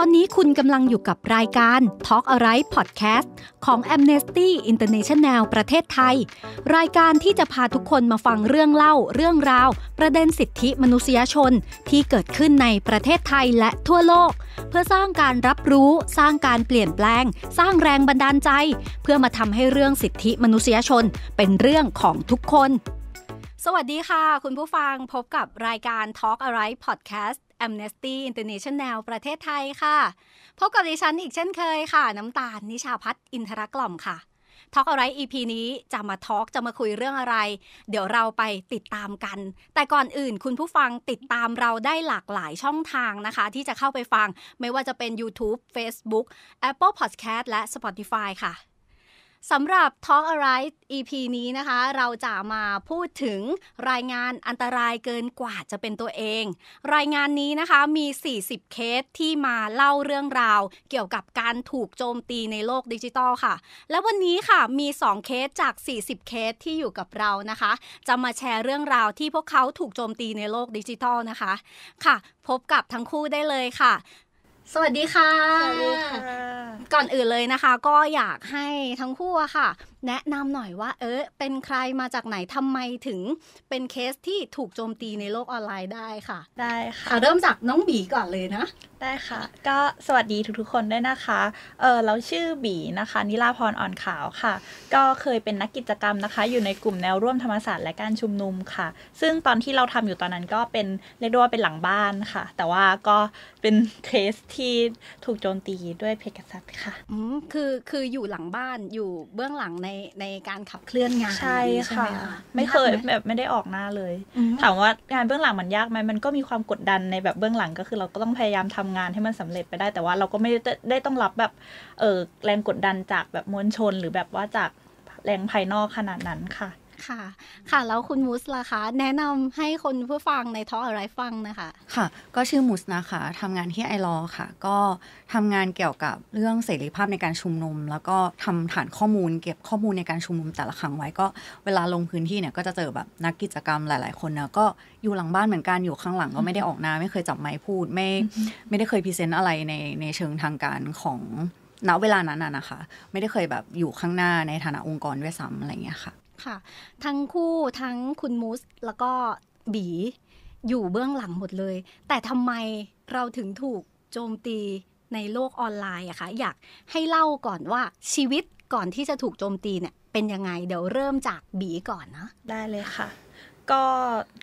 อนนี้คุณกำลังอยู่กับรายการ Talk a r i g h t Podcast ของ Amnesty International ประเทศไทย รายการที่จะพาทุกคนมาฟังเรื่องเล่า เรื่องราว ประเด็นสิทธิมนุษยชนที่เกิดขึ้นในประเทศไทยและทั่วโลก เพื่อสร้างการรับรู้ สร้างการเปลี่ยนแปลง สร้างแรงบันดาลใจ เพื่อมาทำให้เรื่องสิทธิมนุษยชนเป็นเรื่องของทุกคน สวัสดีค่ะ คุณผู้ฟังพบกับรายการ Talk a r i g h t Podcast Amnesty International ประเทศไทยค่ะ พบกับดิฉันอีกเช่นเคยค่ะ น้ำตาล นิชาพัฒอินทรกล่อมค่ะ ทอกอะไร EP นี้ จะมาทอกจะมาคุยเรื่องอะไร เดี๋ยวเราไปติดตามกัน แต่ก่อนอื่นคุณผู้ฟังติดตามเราได้หลากหลายช่องทางนะคะ ที่จะเข้าไปฟัง ไม่ว่าจะเป็น YouTube Facebook Apple Podcast และ Spotify ค่ะสำหรับ Talk a r i s e EP นี้นะคะ เราจะมาพูดถึงรายงานอันตรายเกินกว่าจะเป็นตัวเอง รายงานนี้นะคะมี 40 เคสที่มาเล่าเรื่องราวเกี่ยวกับการถูกโจมตีในโลกดิจิตอลค่ะ และวันนี้ค่ะมี 2 เคสจาก 40 เคสที่อยู่กับเรานะคะ จะมาแชร์เรื่องราวที่พวกเขาถูกโจมตีในโลกดิจิตอลนะคะ ค่ะ พบกับทั้งคู่ได้เลยค่ะสวัสดีค่ะ ก่อนอื่นเลยนะคะก็อยากให้ทั้งคู่ค่ะแนะนำหน่อยว่าเออเป็นใครมาจากไหนทำไมถึงเป็นเคสที่ถูกโจมตีในโลกออนไลน์ได้ค่ะ ได้ค่ะเริ่มจากน้องบีก่อนเลยนะ ได้ค่ะ ก็สวัสดีทุก ๆ คนด้วยนะคะเออเราชื่อบีนะคะ นิลาพรอ่อนขาวค่ะ ก็เคยเป็นนักกิจกรรมนะคะอยู่ในกลุ่มแนวร่วมธรรมศาสตร์และการชุมนุมค่ะ ซึ่งตอนที่เราทำอยู่ตอนนั้นก็เป็นเรียกได้ว่าเป็นหลังบ้านค่ะ แต่ว่าก็เป็นเคสที่ถูกโจมตีด้วยเพกััสค่ะอืมคือคืออยู่หลังบ้านอยู่เบื้องหลังในในในการขับเคลื่อนงานใช่ค่ะไม่เคยแบบไม่ได้ออกหน้าเลย ถามว่างานเบื้องหลังมันยากไหมมันก็มีความกดดันในแบบเบื้องหลังก็คือเราก็ต้องพยายามทำงานให้มันสำเร็จไปได้แต่ว่าเราก็ไม่ได้ต้องรับแบบเออแรงกดดันจากแบบมวลชน หรือแบบว่าจากแรงภายนอกขนาดนั้นค่ะค่ะ ค่ะ แล้วคุณมูสล่ะคะ แนะนำให้คนผู้ฟังในท้ออะไรฟังนะคะ ค่ะ ก็ชื่อมูสนะคะ ทำงานที่ไอรอค่ะ ก็ทำงานเกี่ยวกับเรื่องเสรีภาพในการชุมนุม แล้วก็ทำฐานข้อมูลเก็บข้อมูลในการชุมนุมแต่ละครั้งไว้ ก็เวลาลงพื้นที่เนี่ยก็จะเจอแบบนักกิจกรรมหลายๆ คนนะก็อยู่หลังบ้านเหมือนกัน อยู่ข้างหลังก็ไม่ได้ออกหน้า ไม่เคยจับไม้พูด ไม่ ไม่ได้เคยพรีเซนต์อะไรในในเชิงทางการของณเวลานั้นนะคะ ไม่ได้เคยแบบอยู่ข้างหน้าในฐานะองค์กรด้วยซ้ำอะไรเงี้ยค่ะค่ะทั้งคู่ทั้งคุณมูสแล้วก็บีอยู่เบื้องหลังหมดเลย แต่ทำไมเราถึงถูกโจมตีในโลกออนไลน์อะคะอยากให้เล่าก่อนว่าชีวิตก่อนที่จะถูกโจมตีเนี่ยเป็นยังไง เดี๋ยวเริ่มจากบีก่อนนะ ได้เลยค่ะก็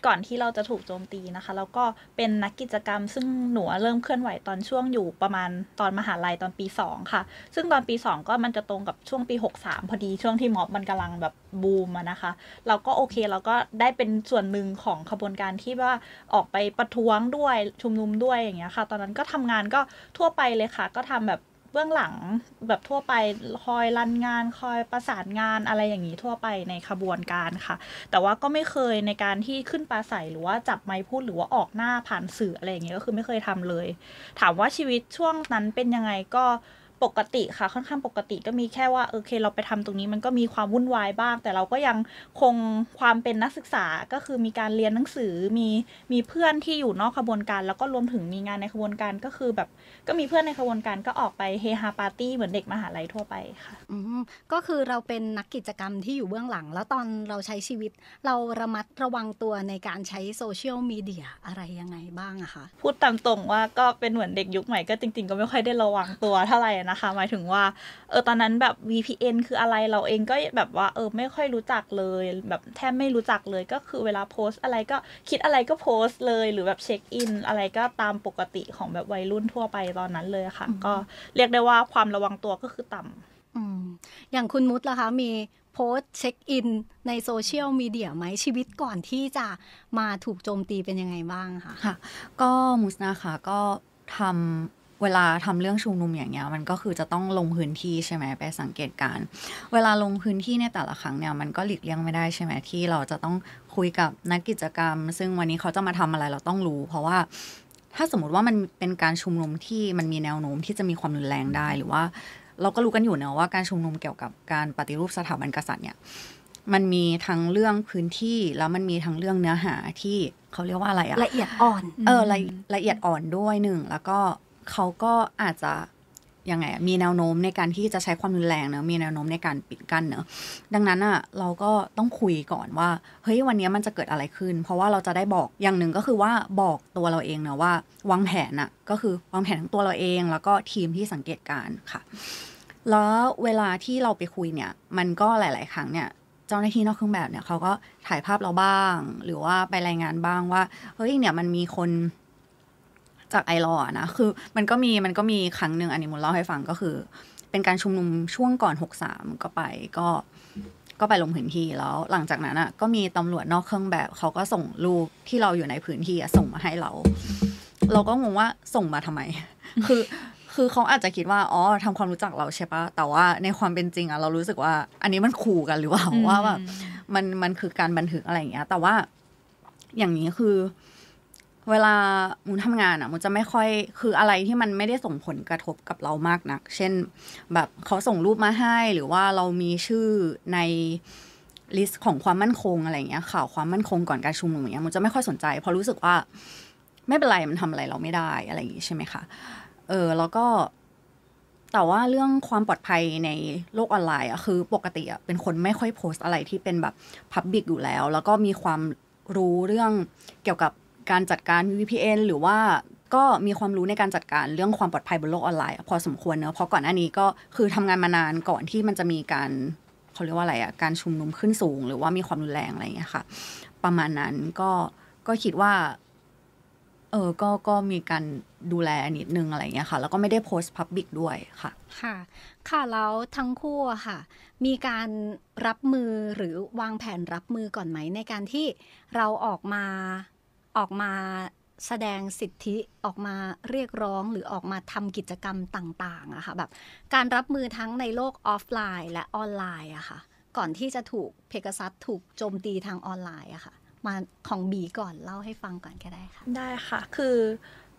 ก่อนที่เราจะถูกโจมตีนะคะ แล้วก็เป็นนักกิจกรรมซึ่งหนูเริ่มเคลื่อนไหวตอนช่วงอยู่ประมาณตอนมหาลัยตอนปี 2 ค่ะ ซึ่งตอนปี 2 ก็มันจะตรงกับช่วงปี 63 พอดีช่วงที่ม็อบมันกำลังแบบบูมนะคะ เราก็โอเคเราก็ได้เป็นส่วนหนึ่งของขบวนการที่ว่าออกไปประท้วงด้วยชุมนุมด้วยอย่างเงี้ยค่ะ ตอนนั้นก็ทำงานก็ทั่วไปเลยค่ะ ก็ทำแบบบื้องหลังแบบทั่วไปคอยรันงาน คอยประสานงานอะไรอย่างนี้ทั่วไปในขบวนการค่ะ แต่ว่าก็ไม่เคยในการที่ขึ้นปลาใสหรือว่าจับไม้พูดหรือว่าออกหน้าผ่านสื่ออะไรอย่างเงี้ยก็คือไม่เคยทำเลย ถามว่าชีวิตช่วงนั้นเป็นยังไงก็ปกติค่ะ ค่อนข้างปกติก็มีแค่ว่าโอเคเราไปทำตรงนี้มันก็มีความวุ่นวายบ้าง แต่เราก็ยังคงความเป็นนักศึกษาก็คือมีการเรียนหนังสือมีมีเพื่อนที่อยู่นอกขบวนการ แล้วก็รวมถึงมีงานในขบวนการก็คือแบบก็มีเพื่อนในขบวนการก็ออกไปเฮฮาปาร์ตี้เหมือนเด็กมหาลัยทั่วไปค่ะอืมก็คือเราเป็นนักกิจกรรมที่อยู่เบื้องหลัง แล้วตอนเราใช้ชีวิต เราระมัดระวังตัวในการใช้โซเชียลมีเดียอะไรยังไงบ้างอะคะพูดตามตรงว่าก็เป็นเหมือนเด็กยุคใหม่ก็จริงๆก็ไม่ค่อยได้ระวังตัวเท่าไหร่นะคะหมายถึงว่าเออตอนนั้นแบบ VPN คืออะไรเราเองก็แบบว่าเออไม่ค่อยรู้จักเลยแบบแทบไม่รู้จักเลยก็คือเวลาโพสอะไรก็คิดอะไรก็โพสเลยหรือแบบเช็คอินอะไรก็ตามปกติของแบบวัยรุ่นทั่วไปตอนนั้นเลยค่ะ ก็เรียกได้ว่าความระวังตัวก็คือต่ำอย่างคุณมุตล่ะคะ มีโพสเช็คอินในโซเชียลมีเดียไหมชีวิตก่อนที่จะมาถูกโจมตีเป็นยังไงบ้างคะค่ะ ก็มุสนะคะก็ทำเวลาทำเรื่องชุมนุมอย่างเงี้ยมันก็คือจะต้องลงพื้นที่ใช่ไหมไปสังเกตการ เวลาลงพื้นที่ในแต่ละครั้งเนี่ยมันก็หลีกเลี่ยงไม่ได้ใช่ไหมที่เราจะต้องคุยกับนักกิจกรรม ซึ่งวันนี้เขาจะมาทำอะไรเราต้องรู้ เพราะว่า ถ้าสมมติว่ามันเป็นการชุมนุมที่มันมีแนวโน้มที่จะมีความรุนแรงได้หรือว่า เราก็รู้กันอยู่นะว่าการชุมนุมเกี่ยวกับการปฏิรูปสถาบันกษัตริย์เนี่ยมันมีทั้งเรื่องพื้นที่แล้วมันมีทั้งเรื่องเนื้อหาที่เขาเรียกว่าอะไรอะละเอียดอ่อน เออละเอียดอ่อนด้วยหนึ่งแล้วก็เขาก็อาจจะยังไงมีแนวโน้มในการที่จะใช้ความรุนแรงเนอะมีแนวโน้มในการปิดกั้นเนอะดังนั้นอะ่ะเราก็ต้องคุยก่อนว่า เฮ้ยวันนี้มันจะเกิดอะไรขึ้น เพราะว่าเราจะได้บอกอย่างหนึ่งก็คือว่าบอกตัวเราเองเนะว่า วางแผนอะ่ะก็คือวางแผนทั้งตัวเราเอง แล้วก็ทีมที่สังเกตการค่ะ แล้วเวลาที่เราไปคุยเนี่ยมันก็หลาย ๆ ครั้งเนี่ยเจ้าหน้าที่นอกเครื่องแบบเนี่ย เขาก็ถ่ายภาพเราบ้าง หรือว่าไปรายงานบ้างว่าเฮ้ยเนี่ยมันมีคนจากไอรอนะคือมันก็มีมันก็มีครั้งหนึ่งอันนี้มูลเล่าให้ฟังก็คือ เป็นการชุมนุมช่วงก่อนหกสามก็ไป ก็ก็ไปลงพื้นที่แล้วหลังจากนั้นอ่ะก็มีตำรวจนอกเครื่องแบบเขาก็ส่งรูปที่เราอยู่ในพื้นที่ส่งมาให้เรา เราก็งงว่าส่งมาทำไม คือคือเขาอาจจะคิดว่าอ๋อทำความรู้จักเราใช่ปะแต่ว่าในความเป็นจริงอะเรารู้สึกว่า อันนี้มันขู่กันหรือเปล่าว่าแบบมันมันคือการบันทึกอะไรอย่างเงี้ยแต่ว่าอย่างนี้คือเวลามูนทำงานอะ่ะมูจะไม่ค่อยคืออะไรที่มันไม่ได้ส่งผลกระทบกับเรามากนัก เช่นแบบเขาส่งรูปมาให้หรือว่าเรามีชื่อในลิสต์ของความมั่นคงอะไรเงี้ยข่าวความมั่นคงก่อนการชุมนุมอย่างเงี้ยมูจะไม่ค่อยสนใจ เพราะรู้สึกว่า ไม่เป็นไรมันทำอะไรเราไม่ได้อะไรอย่างงี้ใช่ไหมคะเออแล้วก็แต่ว่าเรื่องความปลอดภัยในโลกออนไลน์อะคือ ปกติอะเป็นคนไม่ค่อยโพสต์อะไรที่เป็นแบบพับบิกอยู่แล้ว แล้วก็มีความรู้เรื่องเกี่ยวกับการจัดการ VPN หรือว่าก็มีความรู้ในการจัดการเรื่องความปลอดภัยบนโลกออนไลน์พอสมควรเนอะเพราะก่อนหน้านี้ก็คือทำงานมานานก่อนที่มันจะมีการเขาเรียกว่าอะไรอะการชุมนุมขึ้นสูง หรือว่ามีความรุนแรงอะไรอย่างเงี้ยค่ะ ประมาณนั้นก็ก็คิดว่า เออก็ก็มีการดูแลนิดนึงอะไรเงี้ยค่ะแล้วก็ไม่ได้โพสต์พับบิกด้วยค่ะค่ะ ค่ะแล้วทั้งคู่ค่ะ มีการรับมือหรือวางแผนรับมือก่อนไหมในการที่เราออกมาออกมาแสดงสิทธิออกมาเรียกร้องหรือออกมาทำกิจกรรมต่างๆอะค่ะแบบการรับมือทั้งในโลกออฟไลน์ และออนไลน์อะค่ะ ก่อนที่จะถูกเพกซัสถูกโจมตีทางออนไลน์อะค่ะ มาของบีก่อนเล่าให้ฟังก่อนก็ได้ค่ะ ได้ค่ะ คือ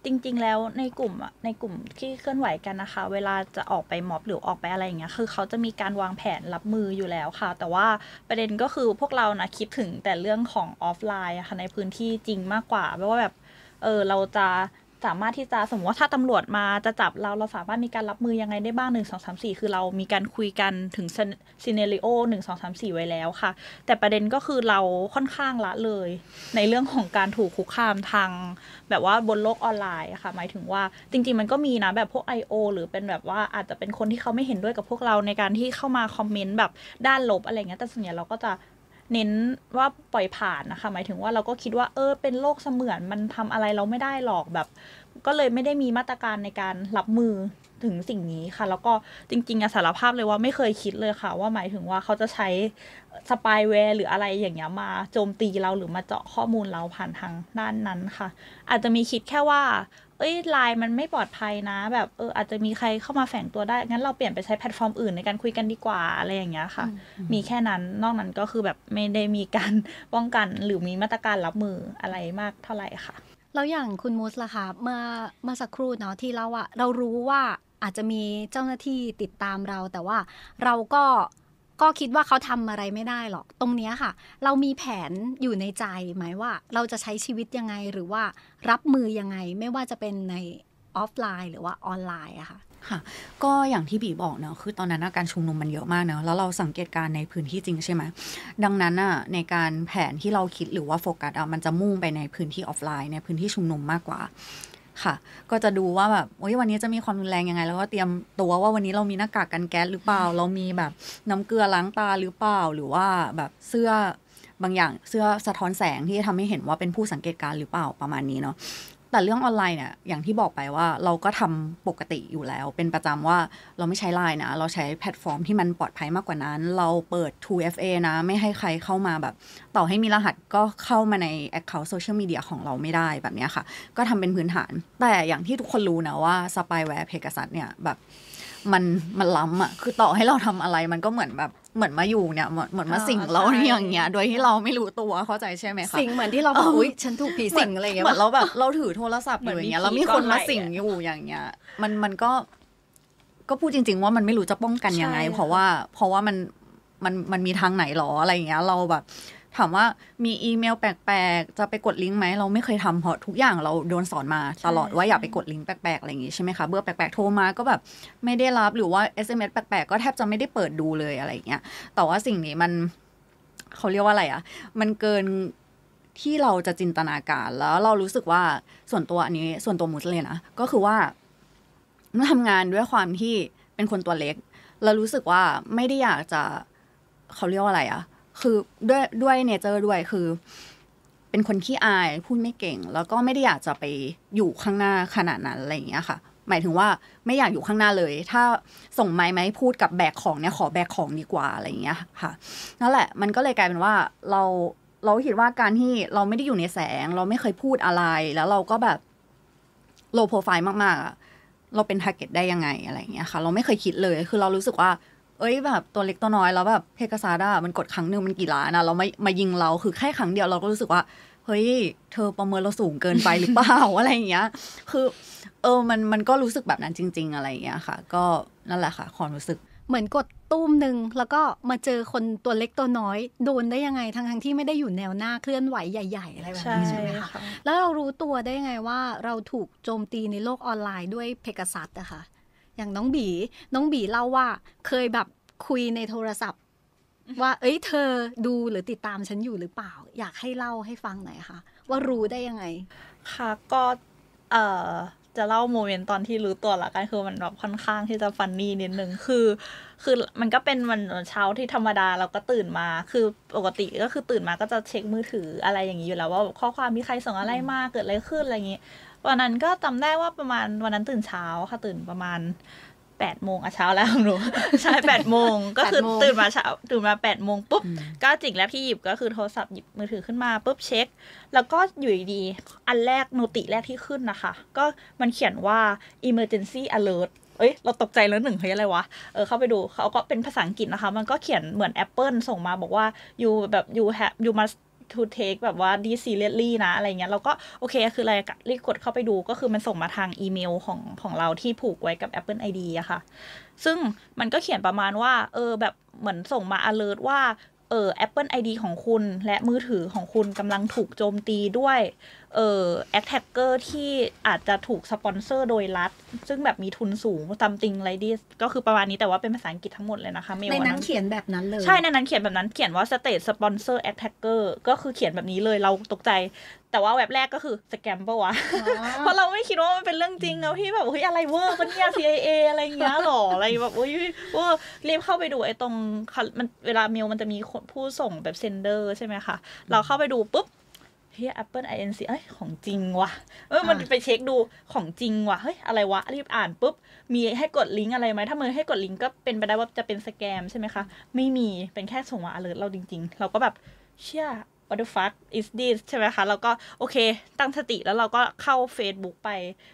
จริง ๆ แล้วในกลุ่มในกลุ่มที่เคลื่อนไหวกันนะคะ เวลาจะออกไปม็อบหรือออกไปอะไรอย่างเงี้ยคือเขาจะมีการวางแผนรับมืออยู่แล้วค่ะ แต่ว่าประเด็นก็คือพวกเรานะคิดถึงแต่เรื่องของออฟไลน์ค่ะในพื้นที่จริงมากกว่าไม่ว่าแบบ เออเราจะสามารถที่จะสมมติว่าถ้าตำรวจมาจะจับเรา เราสามารถมีการรับมือยังไงได้บ้างหนึ่งสองสามสี่คือเรามีการคุยกันถึงซีเนริโอหนึ่งสองสามสี่ไว้แล้วค่ะ แต่ประเด็นก็คือเราค่อนข้างละเลย ในเรื่องของการถูกคุกคามทาง แบบว่าบนโลกออนไลน์ค่ะ หมายถึงว่าจริงๆ มันก็มีนะ แบบพวก I.O. หรือเป็นแบบว่าอาจจะเป็นคนที่เขาไม่เห็นด้วยกับพวกเราในการที่เข้ามาคอมเมนต์แบบด้านลบอะไรเงี้ยแต่ส่วนใหญ่เราก็จะเน้นว่าปล่อยผ่านนะคะ หมายถึงว่าเราก็คิดว่าเออ เป็นโรคเสมือน มันทำอะไรเราไม่ได้หรอกแบบ ก็เลยไม่ได้มีมาตรการในการรับมือถึงสิ่งนี้ค่ะ แล้วก็จริงๆสารภาพเลยว่าไม่เคยคิดเลยค่ะ ว่าหมายถึงว่าเขาจะใช้สปายแวร์หรืออะไรอย่างเงี้ยมาโจมตีเราหรือมาเจาะข้อมูลเราผ่านทางด้านนั้นค่ะ อาจจะมีคิดแค่ว่าเอ้ยไลน์มันไม่ปลอดภัยนะ แบบเอออาจจะมีใครเข้ามาแฝงตัวได้ งั้นเราเปลี่ยนไปใช้แพลตฟอร์มอื่นในการคุยกันดีกว่าอะไรอย่างเงี้ยค่ะ มีแค่นั้นนอกนั้นก็คือแบบ ไม่ได้มีการป้องกัน หรือมีมาตรการรับมืออะไรมากเท่าไหร่ค่ะ แล้วอย่างคุณมูสล่ะคะเมื่อเมื่อสักครู่เนาะ ที่เราอะเรารู้ว่าอาจจะมีเจ้าหน้าที่ติดตามเราแต่ว่าเราก็ก็คิดว่าเขาทำอะไรไม่ได้หรอก ตรงนี้ค่ะ เรามีแผนอยู่ในใจไหมว่าเราจะใช้ชีวิตยังไงหรือว่ารับมือยังไงไม่ว่าจะเป็นในออฟไลน์ หรือว่าออนไลน์อะค่ะค่ะ ก็อย่างที่บีบอกเนาะคือตอนนั้นการชุมนุมมันเยอะมากเนาะแล้วเราสังเกตการในพื้นที่จริงใช่ไหมดังนั้นอะในการแผนที่เราคิดหรือว่าโฟกัสอะมันจะมุ่งไปในพื้นที่ออฟไลน์ในพื้นที่ชุมนุมมากกว่าค่ะก็จะดูว่าแบบโอ้ยวันนี้จะมีความรุนแรงยังไงแล้วก็เตรียมตัวว่าวันนี้เรามีหน้ากากกันแก๊สหรือเปล่า เรามีแบบน้ำเกลือล้างตาหรือเปล่า หรือว่าแบบเสื้อบางอย่างเสื้อสะท้อนแสงที่ทำให้เห็นว่าเป็นผู้สังเกตการหรือเปล่าประมาณนี้เนาะแต่เรื่องออนไลน์เนี่ยอย่างที่บอกไปว่าเราก็ทำปกติอยู่แล้ว เป็นประจำว่าเราไม่ใช้ไลน์นะ เราใช้แพลตฟอร์มที่มันปลอดภัยมากกว่านั้น เราเปิด 2FA นะ ไม่ให้ใครเข้ามาแบบ ต่อให้มีรหัสก็เข้ามาใน Account โซเชียลมีเดียของเราไม่ได้แบบนี้ค่ะ ก็ทำเป็นพื้นฐาน แต่อย่างที่ทุกคนรู้นะว่า สปายแวร์เพกัสัตเนี่ยแบบมันมันล้ำอ่ะคือต่อให้เราทำอะไรมันก็เหมือนแบบ เหมือนมาอยู่เนี่ย เหมือนเหมือนมาสิงเราอย่างเงี้ย โดยที่เราไม่รู้ตัวเข้าใจใช่ไหมคะสิงเหมือนที่เราอุ้ยฉันถูกผีสิงอะไรเงี้ยเหมือนเราแบบเราถือโทรศัพท์อยู่อย่างเงี้ยแล้วมีคนมาสิงอยู่อย่างเงี้ย มันมันก็ก็พูดจริง ๆ ว่ามันไม่รู้จะป้องกันยังไง เพราะว่าเพราะว่ามันมันมันมีทางไหนหรออะไรอย่างเงี้ย เราแบบถามว่ามีอีเมลแปลกๆ จะไปกดลิงก์ไหมเราไม่เคยทำเพราะ ทุกอย่างเราโดนสอนมาตลอด ว่าอย่าไปกดลิงก์แปลกๆ อะไรอย่างงี้ใช่ไหมคะ เบอร์แปลกๆ โทรมาก็แบบไม่ได้รับหรือว่า SMS แปลกๆก็แทบจะไม่ได้เปิดดูเลยอะไรอย่างเงี้ยแต่ว่าสิ่งนี้มันเขาเรียกว่าอะไรอะมันเกินที่เราจะจินตนาการ แล้วเรารู้สึกว่าส่วนตัวอันนี้ส่วนตัวมูสเลยนะก็คือว่าเมื่อทำงานด้วยความที่เป็นคนตัวเล็กเรารู้สึกว่าไม่ได้อยากจะเขาเรียกว่าอะไรอะคือด้วยด้วยเนเจอร์ด้วยคือ เป็นคนขี้อายพูดไม่เก่ง แล้วก็ไม่ได้อยากจะไปอยู่ข้างหน้าขนาดนั้นอะไรอย่างเงี้ยค่ะ หมายถึงว่าไม่อยากอยู่ข้างหน้าเลย ถ้าส่งไม้ไห้พูดกับแบกของเนี่ยขอแบกของดีกว่าอะไรอย่างเงี้ยค่ะนั่นแหละมันก็เลยกลายเป็นว่าเราเราคิดว่าการที่เราไม่ได้อยู่ในแสง เราไม่เคยพูดอะไร แล้วเราก็แบบโลโปรไฟล์มากๆ เราเป็นทาร์เก็ตได้ยังไงอะไรอย่างเงี้ยค่ะ เราไม่เคยคิดเลยคือเรารู้สึกว่าเอ้ยแบบตัวเล็กตัวน้อยแล้วแบบเพกซาด้ามันกดครั้งหนึ่งมันกี่ล้านนะเราไม่มายิงเราคือแค่ครั้งเดียวเราก็รู้สึกว่าเฮ้ยเธอประเมินเราสูงเกินไปหรือเปล่าอะไรอย่างเงี้ย คือเออมันมันก็รู้สึกแบบนั้นจริง ๆอะไรอย่างเงี้ยค่ะ ก็นั่นแหละค่ะความรู้สึกเหมือนกดตุ้มหนึ่งแล้วก็มาเจอคนตัวเล็กตัวน้อยโดนได้ยังไงทั้งทั้งที่ไม่ได้อยู่แนวหน้าเคลื่อนไหวใหญ่ๆอะไรแบบนี้ใช่ไหมคะแล้วเรารู้ตัวได้ยังไงว่า เราถูกโจมตีในโลกออนไลน์ด้วยเพกซัสอะคะอย่างน้องบีน้องบีเล่าว่าเคยแบบคุยในโทรศัพท์ ว่า เอ้ยเธอดูหรือติดตามฉันอยู่หรือเปล่า อยากให้เล่าให้ฟังหน่อยค่ะ ว่ารู้ได้ยังไง ค่ะก็เอ่อจะเล่าโมเมนต์ตอนที่รู้ตัวละกันคือมันแบบค่อนข้างที่จะฟันนี่นิดนึงคือ คือมันก็เป็นวันเช้าที่ธรรมดาเราก็ตื่นมา คือปกติก็คือตื่นมาก็จะเช็คมือถืออะไรอย่างนี้อยู่แล้วว่าข้อความมีใครส่งอะไรมาเกิดอะไรขึ้นอะไรอย่างนี้วันนั้นก็จาได้ว่าประมาณวันนั้นตื่นเช้าค่ะตื่นประมาณแปดโมงอะเช้าแล้วหนูใช่แปดโมงก็คือตื่นมาเช้า ตื่นมาแปดโมงปุ๊บก็จริงแล้วพี่หยิบก็คือโทรศัพท์หยิบมือถือขึ้นมาปุ๊บเช็ค แล้วก็อยู่ดีอันแรกโนติแรกที่ขึ้นนะคะก็มันเขียนว่า emergency alert เอ้ยเราตกใจแล้วหนึ่งเฮ้ยอะไรวะ เออเข้าไปดูเขาก็เป็นภาษาอังกฤษนะคะมันก็เขียนเหมือน Apple ส่งมาบอกว่า you แบบ you have you must to take แบบว่า this seriously นะ อะไรเงี้ยเราก็ โอเคคืออะไรกรีบกดเข้าไปดูก็คือมันส่งมาทางอีเมลของของเราที่ผูกไว้กับ Apple ID อะค่ะ ซึ่งมันก็เขียนประมาณว่า เออ แบบเหมือนส่งมา alert ว่าเออ Apple ID ของคุณและมือถือของคุณกำลังถูกโจมตีด้วยเอ่อแอคแท็กเกอร์ที่อาจจะถูกสปอนเซอร์โดยรัฐ ซึ่งแบบมีทุนสูงซัมติงไรดี้ก็คือประมาณนี้แต่ว่า เป็น ภาษา อังกฤษทั้งหมด เลย นะคะเมลใน นั้นเขียนแบบนั้น เลย ใช่ในนั้นเขียนแบบนั้นเขียนว่า state sponsor แอ t แท็กเกก็คือเขียนแบบนี้เลยเราตกใจแต่ว่าเว็บแรกก็คือสแกมปะวะเพราะเราไม่คิดว่ามันเป็นเรื่องจริงแล้วี่แบบเฮ้ยอะไรเวอร์มันเนีย CIA อะไรเงี้ยหรออะไรแบบเฮ้ยเวอร์รีบเข้าไปดูไอ้ตรงมันเวลาเมลมันจะมีผู้ส่งแบบเซนเดอร์ ใช่ไหมคะเราเข้าไปดูปุ๊บเฮีย Apple INC เอ้ย ของจริงว่ะ เออ มันไปเช็คดู ของจริงว่ะ เฮ้ย อะไรวะ รีบอ่านปุ๊บ มีให้กดลิงก์อะไรไหม ถ้ามือให้กดลิงก์ก็เป็นไปได้ว่าจะเป็นสแกมใช่ไหมคะ ไม่มี เป็นแค่ส่งมา alert เราจริงๆ เราก็แบบ เชื่อ what the fuck is this ใช่ไหมคะ แล้วก็ โอเค ตั้งสติแล้วเราก็เข้า Facebook ไป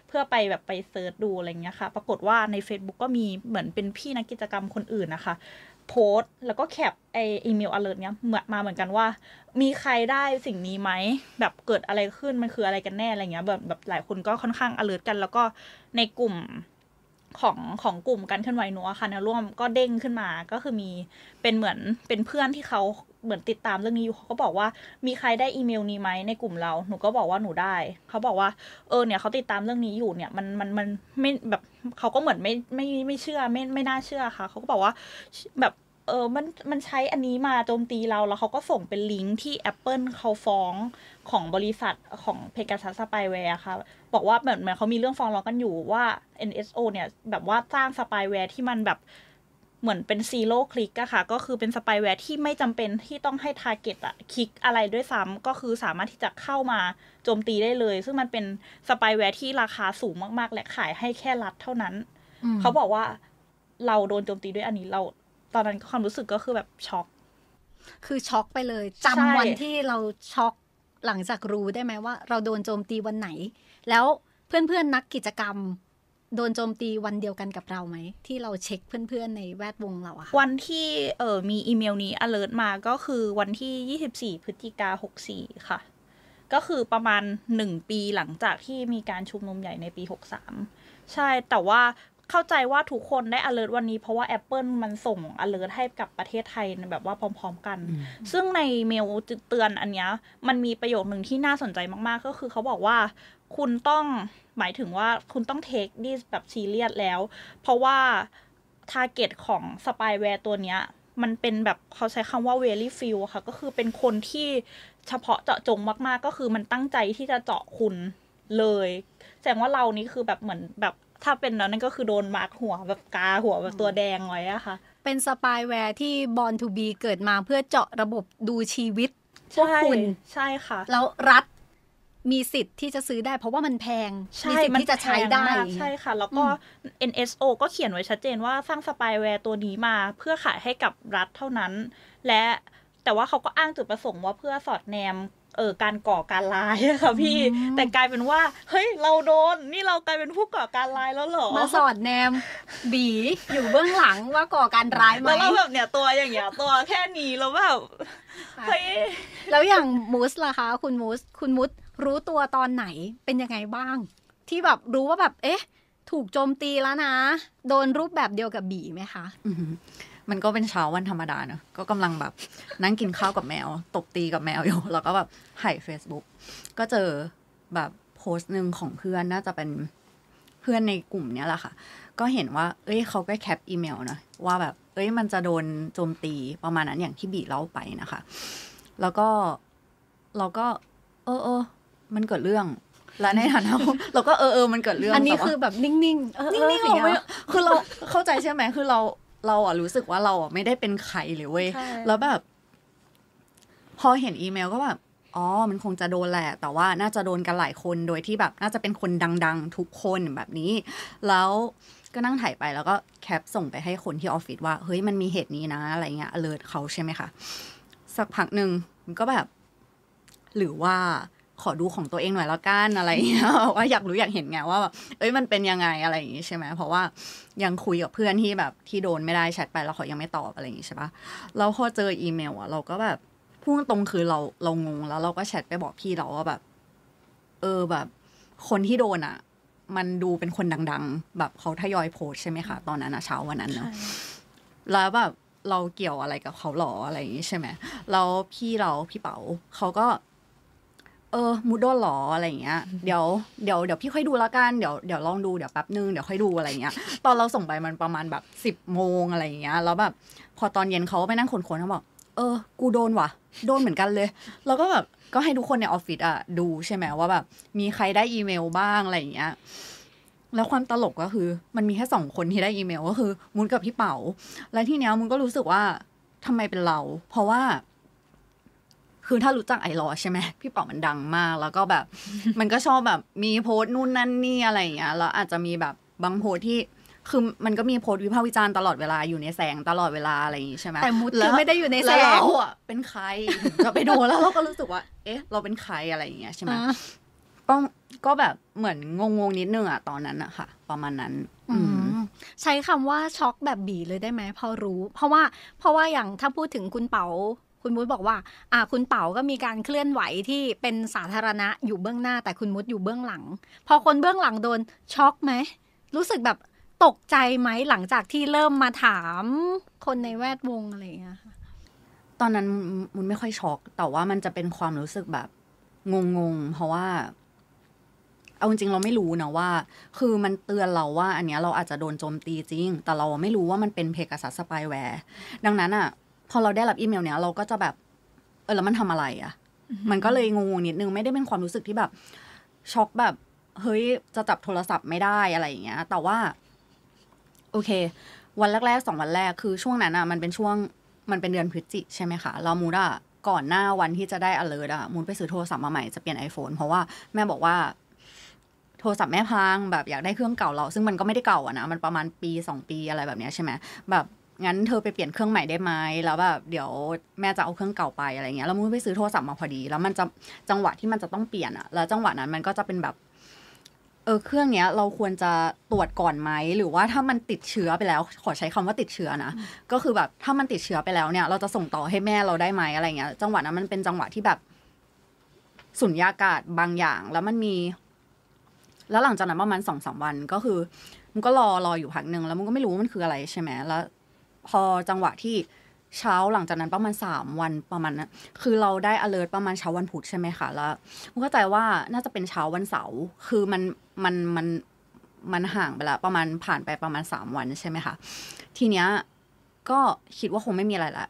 เพื่อไปแบบไปเซิร์ชดู อะไรเงี้ยค่ะ ปรากฏว่าใน Facebook ก็มีเหมือนเป็นพี่นักกิจกรรมคนอื่นนะคะโพสต์แล้วก็แคปไออีเมล alert เนี้ยเหมือนมาเหมือนกันว่า มีใครได้สิ่งนี้ไหม แบบเกิดอะไรขึ้น มันคืออะไรกันแน่ อะไรเงี้ยแบบแบบหลายคนก็ค่อนข้าง alert กันแล้วก็ในกลุ่มของของกลุ่มการเคลื่อนไหวนัวค่ะนะร่วมก็เด้งขึ้นมาก็คือมีเป็นเหมือนเป็นเพื่อนที่เขาเหมือนติดตามเรื่องนี้อยู่เขาก็บอกว่า มีใครได้อีเมลนี้ไหมในกลุ่มเรา หนูก็บอกว่าหนูได้เขาบอกว่าเออเนี่ยเขาติดตามเรื่องนี้อยู่เนี่ยมันมันมันไม่แบบเขาก็เหมือนไม่ไม่ไม่เชื่อไม่ไม่น่าเชื่อค่ะเขาก็บอกว่าแบบเออมันมันใช้อันนี้มาโจมตีเราแล้วเขาก็ส่งเป็นลิงก์ที่ Apple เขาฟ้องของบริษัทของเพกาซัสสปายแวร์ค่ะ บอกว่าเหมือนเหมือนเขามีเรื่องฟ้องร้องกันอยู่ว่า NSO เนี่ยแบบว่าสร้างสปายแวร์ที่มันแบบเหมือนเป็นซีโร่คลิกอะค่ะ ก็คือเป็น สปายแวร์ที่ไม่จำเป็นที่ต้องให้ทาร์เก็ตอะคลิกอะไรด้วยซ้ำก็คือสามารถที่จะเข้ามาโจมตีได้เลย ซึ่งมันเป็นสปายแวร์ที่ราคาสูงมากๆ และขายให้แค่รัฐเท่านั้น เขาบอกว่า เราโดนโจมตีด้วยอันนี้ เราตอนนั้นความรู้สึกก็คือแบบช็อก คือช็อกไปเลย จำวันที่เราช็อกหลังจากรู้ได้ไหมว่า เราโดนโจมตีวันไหน แล้วเพื่อนๆนักกิจกรรมโดนโจมตีวันเดียวกันกับเราไหม ที่เราเช็คเพื่อนๆ ในแวดวงเราอะวันที่เออมีอีเมลนี้ alert มาก็คือวันที่ 24 พฤศจิกา 64 ค่ะ ก็คือประมาณ 1 ปีหลังจากที่มีการชุมนุมใหญ่ในปี 63 ใช่แต่ว่าเข้าใจว่าทุกคนได้ alert วันนี้เพราะว่า Apple มันส่ง alert ให้กับประเทศไทยแบบว่าพร้อมๆกัน ซึ่งในเมลเตือนอันเนี้ยมันมีประโยคหนึ่งที่น่าสนใจมากๆ ก็คือเขาบอกว่าคุณต้องหมายถึงว่าคุณต้องเทคดิสแบบซีเรียสแล้ว เพราะว่าทาร์เก็ตของสปายแวร์ตัวเนี้ยมันเป็นแบบเขาใช้คำว่าเวลี่ฟิลค่ะ ก็คือเป็นคนที่เฉพาะเจาะจงมาก ๆ ก็คือมันตั้งใจที่จะเจาะคุณเลยแสดงว่าเรานี่คือแบบเหมือนแบบถ้าเป็นแล้วนั่นก็คือโดนมาร์กหัว แบบกาหัวแบบตัวแดงไว้อะค่ะ เป็นสปายแวร์ที่บอลทูบีเกิดมาเพื่อเจาะระบบดูชีวิตพวกคุณใช่ค่ะแล้วรัดมีสิทธิ์ที่จะซื้อได้ เพราะว่ามันแพง มีสิทธิ์ที่จะใช้ได้ใช่ค่ะแล้วก็ NSO ก็เขียนไว้ชัดเจนว่าสร้างสปายแวร์ตัวนี้มา เพื่อขายให้กับรัฐเท่านั้น และแต่ว่าเขาก็อ้างจุดประสงค์ว่าเพื่อสอดแนมเออการก่อการร้ายค่ะพี่แต่กลายเป็นว่า เฮ้ย เราโดน นี่เรากลายเป็นผู้ก่อการร้ายแล้วหรอมาสอดแนมบีอยู่เบื้องหลังว่าก่อการร้ายไหมแล้วเราแบบเนี่ยตัวอย่างเงี้ยตัวแค่นี้แล้วแบบเฮ้ยแล้วอย่างมูสล่ะคะคุณมูสคุณมูสรู้ตัวตอนไหนเป็นยังไงบ้าง ที่แบบรู้ว่าแบบ เอ๊ะ ถูกโจมตีแล้วนะ โดนรูปแบบเดียวกับบีไหมคะมันก็เป็นเช้าวันธรรมดาเนอะก็กำลังแบบนั่งกินข้าวกับแมว ตบตีกับแมวอยู่ แล้วก็แบบไถ่ Facebook ก็เจอ แบบโพสต์หนึ่งของเพื่อน น่าจะเป็นเพื่อนในกลุ่มเนี้แหละค่ะ ก็เห็นว่าเอ้ยเขาก็แคปอีเมลนะว่าแบบ เอ้ยมันจะโดนโจมตีประมาณนั้นอย่างที่บีเล่าไปนะคะ แล้วก็เราก็ เออเออมันเกิดเรื่อง และในฐานะเราก็เออเออมันเกิดเรื่อง อันนี้คือแบบนิ่งๆนิ่งๆเราไม่คือเราเข้าใจใช่ไหม คือเราเราอ่ะรู้สึกว่าเราอ่ะไม่ได้เป็นใครเลยเว้ย แล้วแบบ พอเห็นอีเมลก็แบบ อ๋อ มันคงจะโดนแหละ แต่ว่าน่าจะโดนกันหลายคน โดยที่แบบน่าจะเป็นคนดังๆทุกคนแบบนี้ แล้วก็นั่งถ่ายไป แล้วก็แคปส่งไปให้คนที่ออฟฟิศว่า เฮ้ย มันมีเหตุนี้นะ อะไรเงี้ยเลิศเขาใช่ไหมคะสักพักหนึ่งมันก็แบบ หรือว่าขอดูของตัวเองหน่อยแล้วกันอะไรเงี้ยว่าอยากรู้อยากเห็นไงว่าแบบเอ้ยมันเป็นยังไงอะไรอย่างงี้ใช่ไหมเพราะว่ายังคุยกับเพื่อนที่แบบที่โดนไม่ได้แชทไปแล้วเขายังไม่ตอบอะไรอย่างงี้ใช่ปะแล้วพอเจออีเมลอะเราก็แบบพุ่งตรงคือเราเรางงแล้วเราก็แชทไปบอกพี่เราว่าแบบ เออแบบ คนที่โดนอะมันดูเป็นคนดังๆ แบบเขาทยอยโพสใช่ไหมคะตอนนั้นอะเช้าวันนั้นเนาะแล้วแบบเราเกี่ยวอะไรกับเขาหรออะไรอย่างงี้ใช่ไหมแล้วพี่เราพี่เป๋าเขาก็เออมูดโดนหรออะไรอย่างเงี้ย เดี๋ยว เดี๋ยว เดี๋ยวพี่ค่อยดูแล้วกัน เดี๋ยว เดี๋ยวลองดู เดี๋ยวแป๊บนึงเดี๋ยวค่อยดูอะไรเงี้ย ตอนเราส่งไปมันประมาณแบบสิบโมงอะไรอย่างเงี้ย แล้วแบบพอตอนเย็นเขาไปนั่งขนๆเขาบอก เออ กูโดนว่ะโดนเหมือนกันเลย แล้วก็แบบ ก็ให้ทุกคนในออฟฟิศอะดูใช่ไหมว่าแบบ มีใครได้อีเมลบ้าง อะไรอย่างเงี้ย แล้วความตลกก็คือ มันมีแค่สองคนที่ได้อีเมล ก็คือมุนกับพี่เป๋า และที่เนี้ยมุนก็รู้สึกว่าทำไมเป็นเรา เพราะว่าคือถ้ารู้จักไอรอใช่ไหมพี่ป๋อมันดังมาก แล้วก็แบบ มันก็ชอบแบบมีโพสต์นู่นนั่นนี่อะไรอย่างเงี้ยแล้วอาจจะมีแบบบางโพสต์ที่ คือมันก็มีโพสต์วิพากษ์วิจารณ์ตลอดเวลาอยู่ในแสงตลอดเวลาอะไรอย่างงี้ใช่ไหมแต่มุดคือไม่ได้อยู่ในแสงเราอะเป็นใครราไปดูแล้วเราก็รู้สึกว่า เอ๊ะ เราเป็นใครอะไรอย่างเงี้ยใช่ไหมก็ก็แบบเหมือนงงงนิดนึงอะตอนนั้นอะค่ะ ประมาณนั้น อืใช้คำว่าช็อกแบบบีเลยได้ไหมพอรู้ เพราะว่า เพราะว่าอย่างถ้าพูดถึงคุณเป๋าคุณมุดบอกว่า อ่า คุณเป๋าก็มีการเคลื่อนไหวที่เป็นสาธารณะอยู่เบื้องหน้า แต่คุณมุดอยู่เบื้องหลัง พอคนเบื้องหลังโดน ช็อกไหม รู้สึกแบบตกใจไหมหลังจากที่เริ่มมาถาม คนในแวดวงอะไรอย่างเงี้ยคะตอนนั้นมุนไม่ค่อยช็อก แต่ว่ามันจะเป็นความรู้สึกแบบงงๆ เพราะว่า เอาจริงเราไม่รู้นะว่า คือมันเตือนเราว่า อันเนี้ยเราอาจจะโดนโจมตีจริง แต่เราไม่รู้ว่ามันเป็นเพกัสัสสปายแวร์ ดังนั้นอ่ะพอเราได้รับอีเมลเนี้ย เราก็จะแบบ เออ แล้วมันทำอะไรอะ่ะ มันก็เลยงงนิดนึง ไม่ได้เป็นความรู้สึกที่แบบ ช็อกแบบ เฮ้ยจะจับโทรศัพท์ไม่ได้อะไรอย่างเงี้ย แต่ว่า โอเค วันแรกๆสองวันแรกคือช่วงนั้นอะมันเป็นช่วงมันเป็นเดือนพฤศจิใช่ไหมคะเรามูดอะก่อนหน้าวันที่จะได้ a l e r ์อะมูดไปซื้อโทรศัพท์มาใหม่จะเปลี่ยน iPhone เพราะว่าแม่บอกว่า โทรศัพท์แม่พังแบบอยากได้เครื่องเก่าเรา ซึ่งมันก็ไม่ได้เก่าอะนะมันประมาณปีสองปีอะไรแบบเนี้ยใช่ไหมแบบงั้นเธอไปเปลี่ยนเครื่องใหม่ได้ไหม แล้วแบบเดี๋ยวแม่จะเอาเครื่องเก่าไปอะไรเงี้ยแล้วมูไปซื้อโทรศัพท์มาพอดี แล้ว มันจะจังหวะที่มันจะต้องเปลี่ยนอะแล้วจังหวะนั้นมันก็จะเป็นแบบ เออเครื่องเนี้ย เราควรจะตรวจก่อนไหม หรือว่าถ้ามันติดเชื้อไปแล้ว ขอใช้คำว่าติดเชื้อนะ ก็คือแบบถ้ามันติดเชื้อไปแล้วเนี่ย เราจะส่งต่อให้แม่เราได้ไหมอะไรเงี้ย จังหวะนั้นมันเป็นจังหวะที่แบบ สุญญากาศบางอย่าง แล้วมันมี แล้วหลังจากนั้นประมาณสองสามวันก็คือมันก็รอรออยู่พักหนึ่งแล้วมันก็ไม่รู้ว่ามันคืออะไรใช่ไหมแล้วพอจังหวะที่เช้าหลังจากนั้นประมาณ3วันประมาณนั้นคือเราได้ alert ประมาณเช้าวันพุธใช่ไหมคะแล้วมเข้าใจว่าน่าจะเป็นเช้าวันเสาร์คือมันมันมันมันห่างไปละประมาณผ่านไปประมาณ3วันใช่ไหมคะทีเนี้ยก็คิดว่าคงไม่มีอะไรละ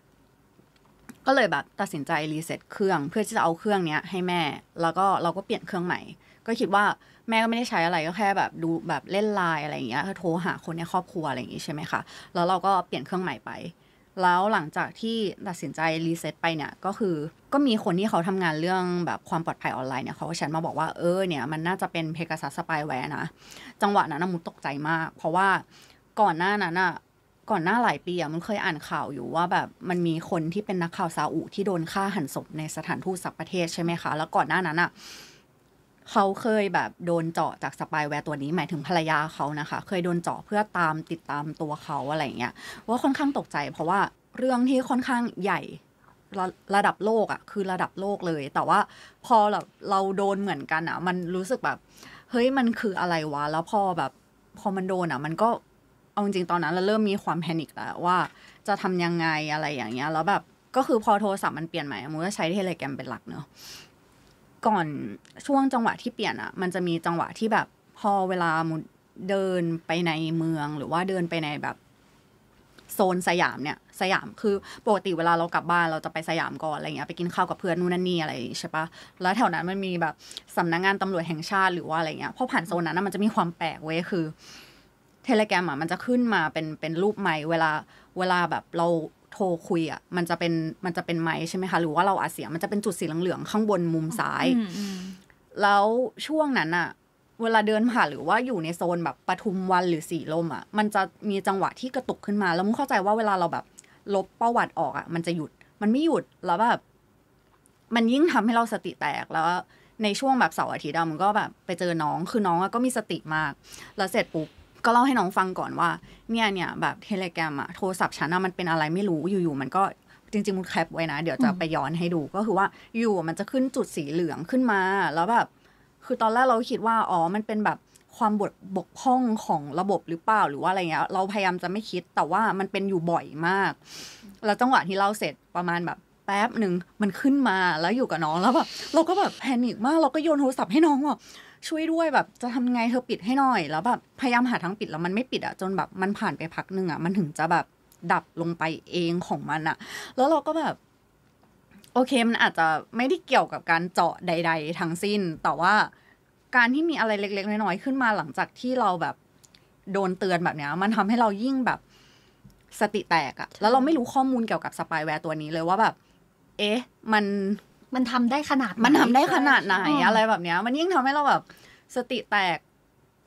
ก็เลยแบบตัดสินใจรีเซ็ตเครื่องเพื่อที่จะเอาเครื่องเนี้ย ให้แม่แล้วก็เราก็เปลี่ยนเครื่องใหม่ก็คิดว่าแม่ก็ไม่ได้ใช้อะไรก็แค่แบบดูแบบเล่นไลน์อะไรอย่างเงี้ยโทรหาคนในครอบครัวอะไรอย่างงี้ใช่ไหมคะ แล้วเราก็เปลี่ยนเครื่องใหม่ไป แล้วหลังจากที่ตัดสินใจรีเซ็ตไปเนี่ยก็คือก็มีคนที่เขาทำงานเรื่องแบบความปลอดภัยออนไลน์เนี่ยเขาก็แชทมาบอกว่าเออเนี่ยมันน่าจะเป็นเพกาซัสสปายแวร์นะจังหวะนั้นมุตกใจมาก เพราะว่าก่อนหน้านั้นอะก่อนหน้าหลายปีอะมันเคยอ่านข่าวอยู่ว่าแบบมันมีคนที่เป็นนักข่าวซาอุที่โดนฆ่าหันศพในสถานทูตสักประเทศใช่ไหมคะแล้วก่อนหน้านั้นอะเขาเคยแบบโดนเจาะจากสปายแวร์ตัวนี้หมายถึงภรรยาเขานะคะ เคยโดนเจาะ เพื่อตามติดตามตัวเขาอะไรเงี้ยว่าค่อนข้างตกใจ เพราะว่าเรื่องที่ค่อนข้างใหญ่ระระดับโลกอะ่ะคือระดับโลกเลย แต่ว่าพอแบบเราโดนเหมือนกันอะ่ะมันรู้สึกแบบเฮ้ยมันคืออะไรวะแล้วพอแบบพอมันโดนอะ่ะมันก็เอาจริงตอนนั้นเราเริ่มมีความแพนิคแล้วว่า จะทำยังไงอะไรอย่างเงี้ยแล้วแบบก็คือพอโทรศัพท์มันเปลี่ยนใหม่มูก็ใช้เทเลแกรมเป็นหลักเนาะก่อนช่วงจังหวะที่เปลี่ยนอะมันจะมีจังหวะที่แบบพอเวลาเดินไปในเมืองหรือว่าเดินไปในแบบ โซนสยามเนี่ยสยามคือปกติเวลาเรากลับบ้านเราจะไปสยามก่อนอะไรเงี้ยไปกินข้าวกับเพื่อนนู่นนั่นนี่อะไรใช่ปะแล้วแถวนั้นมันมีแบบสำนักงงานตำรวจแห่งชาติหรือว่าอะไรเงี้ยพอผ่านโซนนั้นมันจะมีความแปลกเว้ยคือเทเลแกรมอ่ะมันจะขึ้นมาเป็นเป็นรูปใหม่เวลาเวลาแบบเราโทรคุยอ่ะมันจะเป็นมันจะเป็นไม้ใช่ไหมคะหรือว่าเราอัดเสียงมันจะเป็นจุดสีเหลืองๆข้างบนมุมซ้ายแล้วช่วงนั้นอ่ะ เวลาเดินผ่านหรือว่าอยู่ในโซนแบบปทุมวันหรือสีลมอ่ะมันจะมีจังหวะที่กระตุกขึ้นมา แล้วมึงเข้าใจว่าเวลาเราแบบลบประวัติออกอ่ะมันจะหยุด มันไม่หยุดแล้วแบบมันยิ่งทำให้เราสติแตกแล้ว ในช่วงแบบเสาร์อาทิตย์อะมันก็แบบไปเจอน้องคือน้องก็มีสติมากแล้วเสร็จปุ๊บก็เล่าให้น้องฟังก่อนว่าเนี่ยเนี่ยแบบเทเลแกรมอะโทรศัพท์ฉันอะมันเป็นอะไรไม่รู้อยู่ๆมันก็จริงๆมันแคปไว้นะ เดี๋ยวจะไปย้อนให้ดูก็คือว่าอยู่มันจะขึ้นจุดสี เหลืองขึ้นมา แล้วแบบคือตอนแรกเราคิดว่าอ๋อมันเป็นแบบความบดบกพร่องของระบบหรือเปล่าหรือว่าอะไรเงี้ยเราพยายามจะไม่คิดแต่ว่ามันเป็นอยู่บ่อยมากแล้วจังหวะที่เราเสร็จประมาณแบบแป๊บหนึ่งมันขึ้นมาแล้วอยู่กับน้องแล้วแบบเราก็แบบแพนิคมากเราก็โยนโทรศัพท์ให้น้องว่าช่วยด้วยแบบจะทำไงเธอปิดให้หน่อย แล้วแบบพยายามหาทางปิดแล้วมันไม่ปิดอะจนแบบมันผ่านไปพักหนึ่งอะมันถึงจะแบบดับลงไปเองของมันอะแล้วเราก็แบบโอเคมันอาจจะไม่ได้เกี่ยวกับการเจาะใด ๆทั้งสิ้นแต่ว่าการที่มีอะไรเล็ก ๆน้อยๆขึ้นมา หลังจากที่เราแบบโดนเตือนแบบเนี้ยมันทำให้เรายิ่งแบบสติแตกอะแล้วเราไม่รู้ข้อมูลเกี่ยวกับสปายแวร์ตัวนี้เลยว่าแบบ เอ๊ะมันมันทำได้ขนาด มันทำได้ขนาดไหนอะไรแบบเนี้ย มันยิ่งทำให้เราแบบสติแตก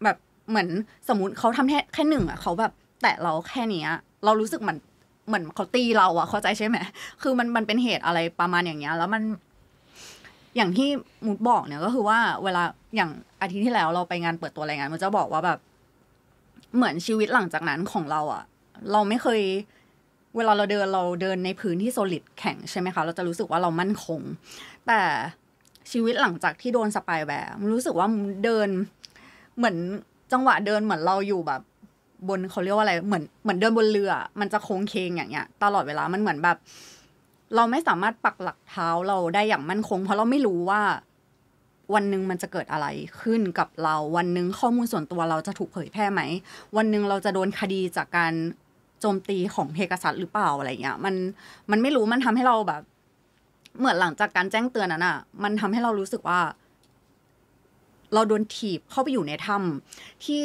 แบบเหมือนสมมติเขาทำแค่แค่หนึ่งอ่ะเขาแบบแตะเราแค่เนี้ย เรารู้สึกเหมือนเหมือนเขาตีเราอ่ะ เข้าใจใช่ไหมคือมันมันเป็นเหตุอะไรประมาณอย่างเงี้ยแล้วมันอย่างที่มูดบอกเนี่ยก็คือว่า เวลาอย่าง อาทิตย์ที่แล้วเราไปงานเปิดตัวอะไรงาน มันจะบอกว่าแบบ เหมือนชีวิตหลังจากนั้นของเราอ่ะ เราไม่เคยเวลาเราเดินเราเดินในพื้นที่โซลิดแข็งใช่ไหมคะ เราจะรู้สึกว่าเรามั่นคง แต่ชีวิตหลังจากที่โดนสปายแวร์รู้สึกว่าเดินเหมือนจังหวะเดินเหมือนเราอยู่แบบ บนเขาเรียกว่าอะไรเหมือนเหมือนเดินบนเรือ มันจะโค้งเคงอย่างเงี้ย ตลอดเวลามันเหมือนแบบ เราไม่สามารถปักหลักเท้าเราได้อย่างมั่นคงเพราะเราไม่รู้ว่าวันหนึ่งมันจะเกิดอะไรขึ้นกับเราวันหนึ่งข้อมูลส่วนตัวเราจะถูกเผยแพร่ไหม วันหนึ่งเราจะโดนคดีจากการโจมตีของเฮกสัตรหรือเปล่าอะไรเงี้ย มันมันไม่รู้มันทำให้เราแบบ เหมือนหลังจากการแจ้งเตือนนั้นอ่ะมันทำให้เรารู้สึกว่า เราโดนถีบเข้าไปอยู่ในถ้าที่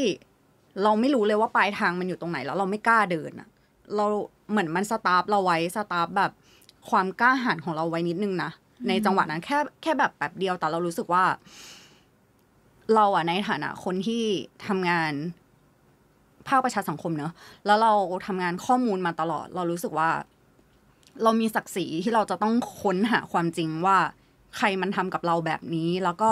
เราไม่รู้เลยว่าปลายทางมันอยู่ตรงไหน แล้วเราไม่กล้าเดินอ่ะ เราเหมือนมันสตาร์ฟเราไว้สตาร์ฟแบบความกล้าหาญของเราไว้นิดนึงนะในจังหวะนั้นแค่แค่แบบแบบเดียวแต่เรารู้สึกว่า เราอะในฐานะคนที่ทำงานภาคประชาสังคมเนอะ แล้วเราทำงานข้อมูลมาตลอด เรารู้สึกว่า เรามีศักดิ์ศรีที่เราจะต้องค้นหาความจริงว่า ใครมันทำกับเราแบบนี้ แล้วก็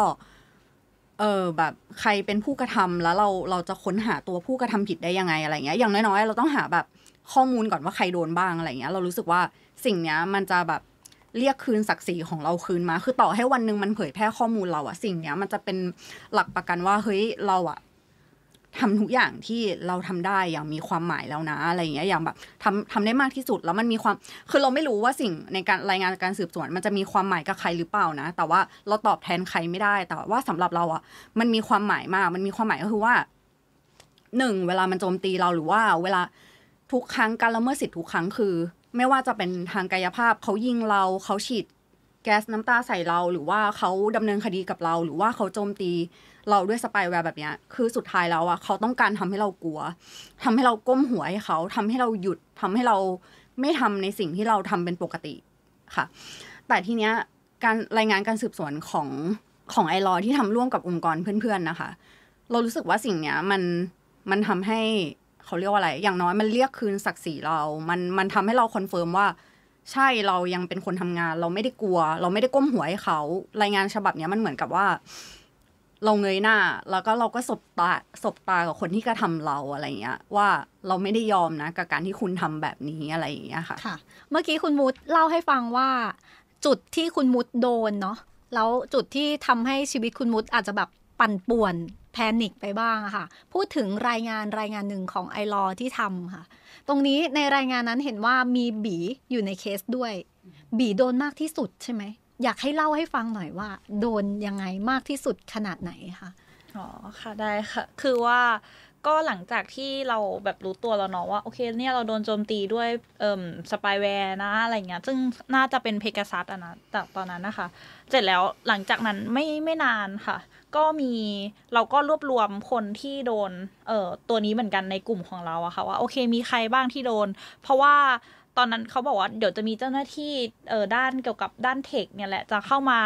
เออแบบใครเป็นผู้กระทำ แล้วเราเราจะค้นหาตัวผู้กระทำผิดได้ยังไงอะไรเงี้ย อย่างน้อยๆเราต้องหาแบบ ข้อมูลก่อนว่าใครโดนบ้างอะไรเงี้ย เรารู้สึกว่า สิ่งเนี้ย มันจะแบบเรียกคืนศักดิ์ศรีของเราคืนมา คือต่อให้วันหนึ่งมันเผยแพร่ข้อมูลเราอะสิ่งเนี้ย มันจะเป็นหลักประกันว่าเฮ้ยเราอะทำทุกอย่างที่เราทำได้อย่างมีความหมายแล้วนะ อะไรอย่างเงี้ยอย่างแบบทำทำได้มากที่สุดแล้วมันมีความ คือเราไม่รู้ว่าสิ่งในการรายงานการสืบสวน มันจะมีความหมายกับใครหรือเปล่านะแต่ว่าเราตอบแทนใครไม่ได้ แต่ว่าสำหรับเราอ่ะ มันมีความหมายมาก มันมีความหมายก็คือว่าหนึ่งเวลามันโจมตีเราหรือว่า เวลาทุกครั้งการละเมิดสิทธิทุกครั้งคือ ไม่ว่าจะเป็นทางกายภาพเขายิงเราเขาฉีด แก๊สน้ำตาใส่เราหรือว่าเขาดำเนินคดีกับเรา หรือว่าเขาโจมตีเราด้วยสปายแวร์แบบเนี้ยคือสุดท้ายแล้วอะเขาต้องการทำให้เรากลัว ทำให้เราก้มหัวให้เขา ทำให้เราหยุดทำให้เราไม่ทำในสิ่งที่เราทำเป็นปกติค่ะ แต่ทีเนี้ยการรายงานการสืบสวนของของไอรอที่ทำร่วมกับองค์กรเพื่อนๆนะคะ เรารู้สึกว่าสิ่งเนี้ย มันมันทำให้เขาเรียกว่าอะไร อย่างน้อยมันเรียกคืนศักดิ์ศรีเรา มันมันทำให้เราคอนเฟิร์มว่า ใช่เรายังเป็นคนทำงาน เราไม่ได้กลัว เราไม่ได้ก้มหัวให้เขา รายงานฉบับนี้มันเหมือนกับว่าเราเงยหน้าแล้วก็เราก็สบตาสบตากับคนที่กระทาเราอะไรเงี้ยว่าเราไม่ได้ยอมนะกับการที่คุณทำแบบนี้อะไรอย่างเงี้ยค่ะค่ะ เมื่อกี้ คุณมุดเล่าให้ฟังว่า จุดที่คุณมุดโดนเนาะแล้วจุดที่ทำให้ชีวิตคุณมุดอาจจะแบบปั่นป่วนแพนิคไปบ้างค่ะ พูดถึงรายงานรายงานหนึ่งของไอรอที่ทำค่ะ ตรงนี้ในรายงานนั้นเห็นว่ามีบีอยู่ในเคสด้วย บีโดนมากที่สุดใช่ไหมอยากให้เล่าให้ฟังหน่อยว่า โดนยังไงมากที่สุดขนาดไหนคะอ๋อ ค่ะ ได้ค่ะ คือว่าก็หลังจากที่เราแบบรู้ตัวแล้วเนาะว่า โอเคเนี่ยเราโดนโจมตีด้วย เอ่มสปายแวร์นะอะไรเงี้ย ซึ่งน่าจะเป็นเพกาซัสอะนะจากตอนนั้นนะคะ เสร็จแล้วหลังจากนั้นไม่ไม่นานค่ะ ก็มีเราก็รวบรวมคนที่โดนเอ่อตัวนี้เหมือนกันในกลุ่มของเราอะค่ะว่าโอเค มีใครบ้างที่โดน เพราะว่าอนนั้นเขาบอกว่าเดี๋ยวจะมีเจ้าหน้าที่เออด้านเกี่ยวกับด้านเทคเนี่ยแหละจะเข้ามา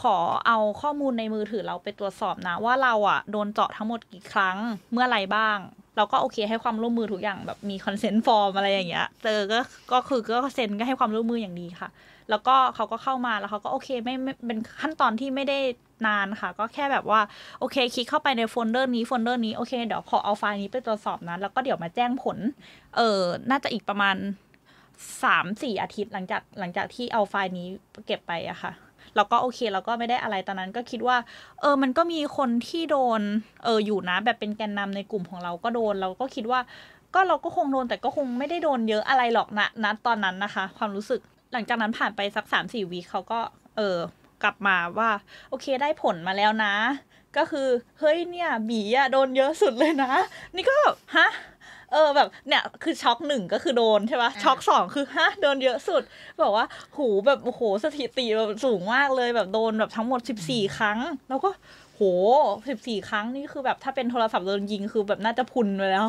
ขอเอาข้อมูลในมือถือเราไปตรวจสอบนะ ว่าเราอะโดนเจาะทั้งหมดกี่ครั้งเมื่อไรบ้าง เราก็โอเคให้ความร่วมมือทุกอย่างแบบมีคอนเซนต์ฟอร์มอะไรอย่างเงี้ยเจอก็ก็คือก็เซ็นก็ให้ความร่วมมืออย่างดีค่ะ แล้วก็เขาก็เข้ามาแล้วเขาก็โอเคไม่ไม่เป็นขั้นตอนที่ไม่ได้นานค่ะ ก็แค่แบบว่าโอเคคลิกเข้าไปในโฟลเดอร์นี้โฟลเดอร์นี้โอเค เดี๋ยวขอเอาไฟล์นี้ไปตรวจสอบนะแล้วก็เดี๋ยวมาแจ้งผลเออน่าจะอีกประมาณสามสี่อาทิตย์หลังจากหลังจากที่เอาไฟล์นี้เก็บไปอะค่ะแล้วก็โอเคเราก็ไม่ได้อะไรตอนนั้นก็คิดว่า เออมันก็มีคนที่โดนเอออยู่นะ แบบเป็นแกนนำในกลุ่มของเราก็โดนเราก็คิดว่า ก็เราก็คงโดนแต่ก็คงไม่ได้โดนเยอะอะไรหรอกนะนะตอนนั้นนะคะความรู้สึกหลังจากนั้นผ่านไปสักสามสี่วีเขาก็เออ กลับมาว่า โอเคได้ผลมาแล้วนะ ก็คือเฮ้ยเนี่ยบีอะโดนเยอะสุดเลยนะ นี่ก็ฮะเออแบบเนี่ยคือช็อกหนึ่ง ก็คือโดน ใช่ปะช็อกสอง คือฮะโดน เยอะสุด บอกว่าหูแบบ โอ้โห สถิติแบบสูงมากเลยแบบโดนแบบทั้งหมดสิบสี่ครั้ง แล้วก็โหสิบสี่ครั้งนี่คือแบบถ้าเป็นโทรศัพท์โดนยิงคือแบบน่าจะพุนไปแล้ว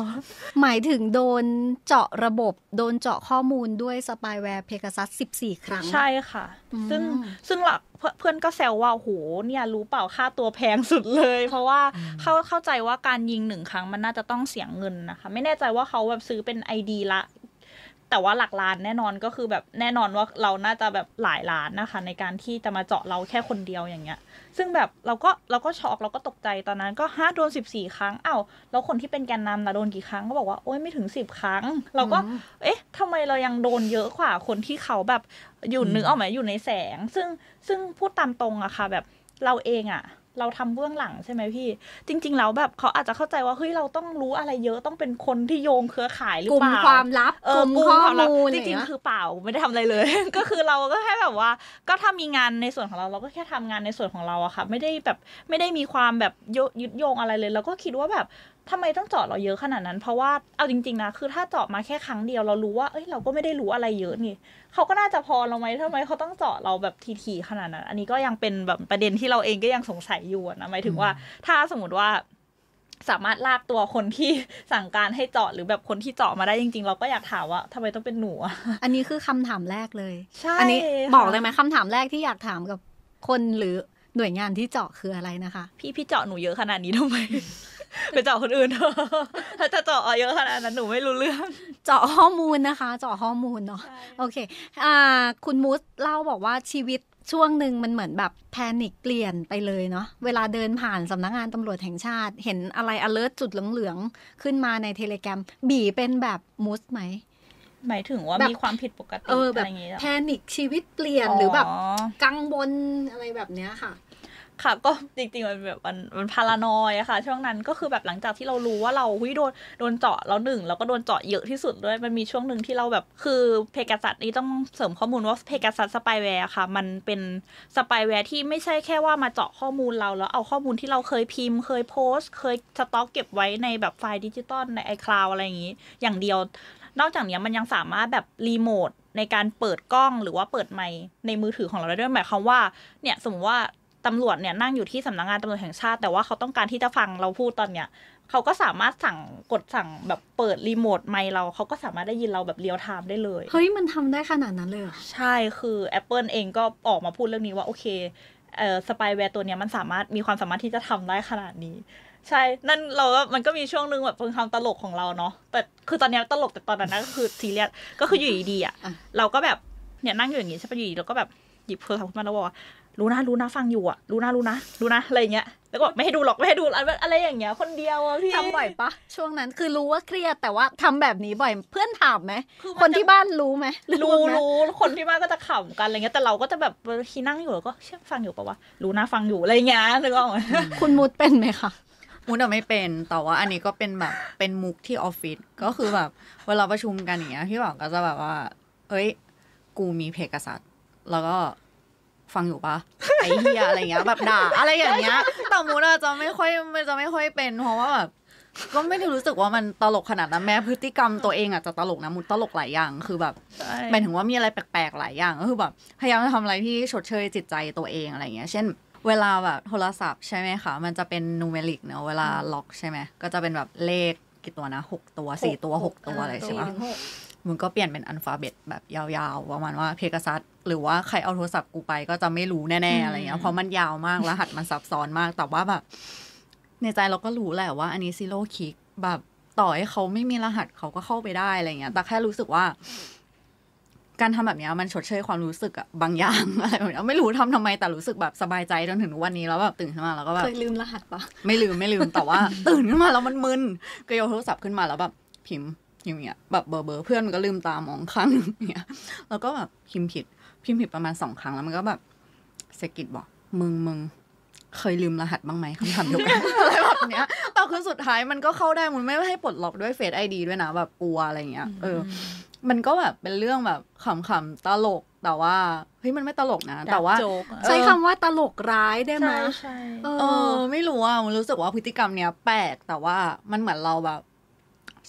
หมายถึงโดนเจาะระบบโดนเจาะข้อมูลด้วยสปายแวร์เพกาซัสสิบสี่ครั้ง ใช่ค่ะ ซึ่งซึ่งหลักเพื่อนก็แซวว่าโหเนี่ยรู้เปล่าค่าตัวแพงสุดเลย เพราะว่าเขาเข้าใจว่าการยิงหนึ่งครั้งมันน่าจะต้องเสียงเงินนะคะ ไม่แน่ใจว่าเขาแบบซื้อเป็นไอดีละ แต่ว่าหลักล้านแน่นอนก็คือแบบแน่นอนว่าเราน่าจะแบบหลายล้านนะคะ ในการที่จะมาเจาะเราแค่คนเดียวอย่างเงี้ยซึ่งแบบเราก็ เราก็ ช็อกเราก็ตกใจตอนนั้นก็ฮะโดนสสิบี่ครั้ง เอ้าแล้วคนที่เป็นแกนนำนะโดนกี่ครั้งก็บอกว่าโอ้ยไม่ถึงสิบครั้ง เราก็ เอ๊ะทำไมเรายังโดนเยอะกว่าคนที่เขาแบบอยู่เนื้ออกไหมอยู่ในแสง ซึ่งซึ่งพูดตามตรงอะค่ะ แบบเราเองอะเราทำเบื้องหลังใช่ไหมพี่ จริงๆแล้วแบบเขาอาจจะเข้าใจว่าเฮ้ยเราต้องรู้อะไรเยอะต้องเป็นคนที่โยงเครือข่ายหรือเปล่ากลุ่มความลับเออกลุ่มความลับจริงๆคือเปล่าไม่ได้ทำอะไรเลย ก็คือเราก็แค่แบบว่าก็ถ้ามีงานในส่วนของเราเราก็แค่ทำงานในส่วนของเราอะค่ะไม่ได้แบบไม่ได้มีความแบบยึดโยงอะไรเลยเราก็คิดว่าแบบทำไมต้องจอดเราเยอะขนาดนั้นเพราะว่าเอาจริงๆนะ คือถ้าจอดมาแค่ครั้งเดียวเรารู้ว่า เอ้ยเราก็ไม่ได้รู้อะไรเยอะนี่เขาก็น่าจะพอเราไหมทำไมเขาต้องจอดเราแบบทีๆขนาดนั้นอันนี้ก็ยังเป็นแบบประเด็นที่เราเองก็ยังสงสัยอยู่นะหมายถึงว่า ถ้าสมมติว่าสามารถลากตัวคนที่สั่งการให้เจาะหรือแบบคนที่เจาะมาได้จริงๆ เราก็อยากถามว่าทำไมต้องเป็นหนูอันนี้คือคำถามแรกเลยใช่อันนี้บอกเลยไหมคำถามแรกที่อยากถามกับคนหรือหน่วยงานที่เจาะคืออะไรนะคะ พี่พี่เจาะหนูเยอะขนาดนี้ทำไมไปเจาะคนอื่นเถอะถ้าจะเจาะเยอะขนาดนั้น หนูไม่รู้เรื่อง เจาะข้อมูลนะคะ เจาะข้อมูลเนาะ โอเค อ่า คุณมูสเล่าบอกว่าชีวิตช่วงหนึ่งมันเหมือนแบบแพนิคเปลี่ยนไปเลยเนาะ เวลาเดินผ่านสำนักงานตำรวจแห่งชาติ เห็นอะไร alert จุดเหลืองๆ ขึ้นมาในเทเลแกรม บีเป็นแบบมูสไหมหมายถึงว่ามีความผิดปกติอะไรอย่างเงี้ยแพนิคชีวิตเปลี่ยนหรือแบบกังวลอะไรแบบเนี้ยค่ะค่ะ ก็จริงๆ มันแบบมันมันพารานอยอะค่ะช่วงนั้นก็คือแบบหลังจากที่เรารู้ว่าเราหุ้ยโดนโดนเจาะแล้วหนึ่งแล้วก็โดนเจาะเยอะที่สุดด้วยมันมีช่วงหนึ่งที่เราแบบคือเพกาซัสนี้ต้องเสริมข้อมูลว่าเพกาซัสสปายแวร์ค่ะมันเป็นสปายแวร์ที่ไม่ใช่แค่ว่ามาเจาะข้อมูลเรา แล้วเอาข้อมูลที่เราเคยพิมพ์ เคยโพสต์เคยสต็อกเก็บไว้ในแบบไฟล์ดิจิตอลในไอคลาวอะไรอย่างนี้ อย่างเดียว นอกจากนี้มันยังสามารถแบบรีโมทในการเปิดกล้องหรือว่าเปิดไมค์ในมือถือของเราได้ด้วยหมายความว่าเนี่ยสมมติว่าตำรวจเนี่ยนั่งอยู่ที่สำนักงงานตำรวจแห่งชาติ แต่ว่าเขาต้องการที่จะฟังเราพูดตอนเนี้ยเขาก็สามารถสั่งกดสั่งแบบเปิดรีโมทไมค์เราเขาก็สามารถได้ยินเราแบบเรียลไทม์ได้เลยเฮ้ยมันทำได้ขนาดนั้นเลยใช่คือ Apple เองก็ออกมาพูดเรื่องนี้ว่าโอเคเอ่อสปายแวร์ตัวเนี้ยมันสามารถมีความสามารถที่จะทำได้ขนาดนี้ ใช่นั่นเราก็มันก็มีช่วงนึง แบบเพิ่งทำตลกของเราเนาะแต่คือตอนนี้ตลกแต่ตอนนั้นก็คือซีเรียสก็คืออยู่ดีๆอ่ะเราก็แบบเนี่ยนั่งอยู่อย่างนี้ใช่ปะอยู่ดีเราก็แบบหยิบโทรศัพท์ขึ้นมาแล้วบอกว่ารู้นะรู้นะฟังอยู่อะรู้นะรู้นะรู้นะอะไรเงี้ยแล้วก็ไม่ให้ดูหรอกไม่ให้ดูอะไรอย่างเงี้ย คนเดียวพี่ทำบ่อยปะ ช่วงนั้นคือรู้ว่าเครียดแต่ว่าทำแบบนี้บ่อยเพื่อนถามไหม คนที่บ้านรู้ไหมรู้ รู้คนที่บ้านก็จะขำกันอะไรเงี้ยแต่เราก็จะแบบทีนั่งอยู่แล้วก็เชื่อฟังอยู่ปะวะรู้นะฟังอยู่อะไรเงี้ยแล้อก็คุณมุดเป็นไหมคะมุดอะไม่เป็นแต่ว่าอันนี้ก็เป็นแบบเป็นมุกที่ออฟฟิศก็คือแบบเวลาประชุมกันอย่างเงี้ยพี่บอกก็จะแบบว่าเอ้ย กูมีเพกษัตริย์ แล้วก็ฟังอยู่ปะไอเฮียอะไรเงี้ยแบบด่าอะไรอย่างเงี้ยแต่มูนจะไม่ค่อยมันจะไม่ค่อยเป็น เพราะว่าแบบก็ไม่ได้รู้สึกว่ามันตลกขนาดนั้นแม้พฤติกรรมตัวเองอ่จจะตลกนะมูตลกหลายอย่างคือแบบหมายถึงว่ามีอะไรแปลกๆหลายอย่างก็คือแบบพยายามจะทำอะไรที่ชดเชย จิตใจตัวเองอะไรเงี้ย เช่น เวลาแบบโทรศัพท์ใช่ไหมคะมันจะเป็นนูเมลิกเนาะเวลาล็อกใช่ไหมก็จะเป็นแบบเลขกี่ตัวนะหกตัวสี่ตัวหกตัวอะไรใช่ไหมมึงก็เปลี่ยนเป็นอันฟาเบตแบบ ยาวๆประมาณว่าเพกซัสหรือว่าใครเอาโทรศัพท์กูไปก็จะไม่รู้แน่ๆ อะไรเงี้ย เพราะมันยาวมาก รหัสมันซับซ้อนมาก แต่ว่าแบบ ในใจเราก็รู้แหละว่า อันนี้ซิโร่คิกแบบ ต่อให้เขาไม่มีรหัสเขาก็เข้าไปได้อะไรเงี้ย แต่แค่รู้สึกว่า การทำแบบนี้มันชดเชยความรู้สึกอะบางอย่างอะไรแบบนี้ไม่รู้ทำทำไมแต่รู้สึกแบบสบายใจจนถึงวันนี้แล้วแบบตื่นขึ้นมา แล้วก็แบบเคยลืมรหัสปะไม่ลืมไม่ลืมแต่ว่า ตื่นขึ้นมาแล้วมันมึนก็โยกโทรศัพท์ขึ้นมาแล้วแบบ พิมพ์อย่างเงี้ยแบบเบอร์เบอร์เพื่อนมันก็ลืมตามองครั้งนึงเงี้ย แล้วก็แบบพิมพ์ผิด พิมพ์ผิดประมาณสองครั้งแล้วมันก็แบบเซกิดบอกมึงมึงเคยลืมรหัสบ้างไหมคำถามเดียวกันอะไรแบบเนี้ยแต่คือสุดท้ายมันก็เข้าได้มันไม่ให้ปลดล็อกด้วยเฟซไอดีด้วยนะแบบกลัวอะไรเงี้ย เออ มันก็แบบเป็นเรื่องแบบขำๆตลกแต่ว่าเฮ้ยมันไม่ตลกนะแต่ว่าใช้คำว่าตลกร้ายได้ไหมใช่เออ ไม่รู้อ่ะมันรู้สึกว่าพฤติกรรมเนี้ยแปลกแต่ว่ามันเหมือนเราแบบ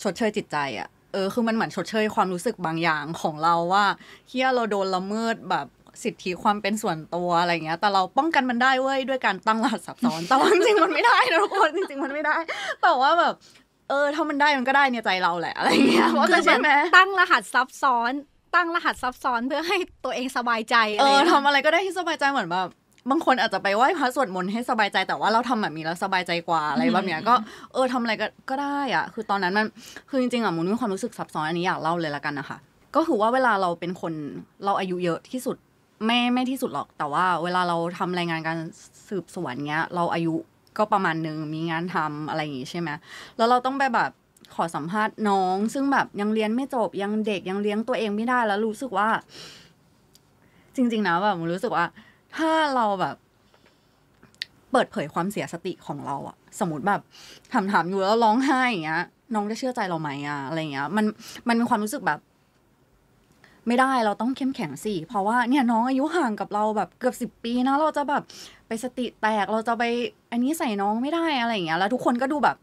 ชดเชยจิตใจอะเออ คือมันเหมือนชดเชยความรู้สึกบางอย่างของเราว่า เฮียเราโดนละเมิดแบบสิทธิความเป็นส่วนตัวอะไรเงี้ย แต่เราป้องกันมันได้เว้ยด้วยการตั้งรหัสซับซ้อน แต่ว่าจริงมันไม่ได้นะทุกคนจริงๆมันไม่ได้ แต่ว่าแบบ เออ ถ้ามันได้มันก็ได้เนี่ยใจเราแหละอะไรเงี้ยเพราะใช่ไหมตั้งรหัสซับซ้อน ตั้งรหัสซับซ้อนเพื่อให้ตัวเองสบายใจเออทำอะไรก็ได้ที่สบายใจเหมือนแบบบางคนอาจจะไปไหว้พระสวดมนต์ให้สบายใจแต่ว่าเราทำแบบนี้แล้วสบายใจกว่า อะไรแบบเนี้ยก็เออทำอะไรก็ก็ได้อ่ะ คือตอนนั้นมันคือจริงๆอ่ะมุนมีความรู้สึกซับซ้อนอันนี้อยากเล่าเลยละกันนะคะก็คือว่าเวลาเราเป็นคน เราอายุเยอะที่สุดไม่ไม่ที่สุดหรอกแต่ว่า เวลาเราทำรายงานการสืบสวนเงี้ย เราอายุก็ประมาณนึงมีงานทำอะไรอย่างงี้ใช่ไหมแล้วเราต้องไปแบบขอสัมภาษณ์น้อง ซึ่งแบบยังเรียนไม่จบยังเด็กยังเลี้ยงตัวเองไม่ได้ แล้วรู้สึกว่า จริงๆนะแบบมรู้สึกว่าถ้าเราแบบ เปิดเผยความเสียสติของเราอะสมมติแบบถามถามอยู่แล้วร้องไห้อย่างเงี้ย น้องจะเชื่อใจเราไหมอะอะไรเงี้ย มันมันมีความรู้สึกแบบ ไม่ได้ เราต้องเข้มแข็งสิเพราะว่าเนี่ยน้องอายุห่างกับเราแบบ เกือบสิบปีนะเราจะแบบ ไปสติแตก เราจะไป อันนี้ใส่น้องไม่ได้อะไรเงี้ยแล้วทุกคนก็ดูแบบ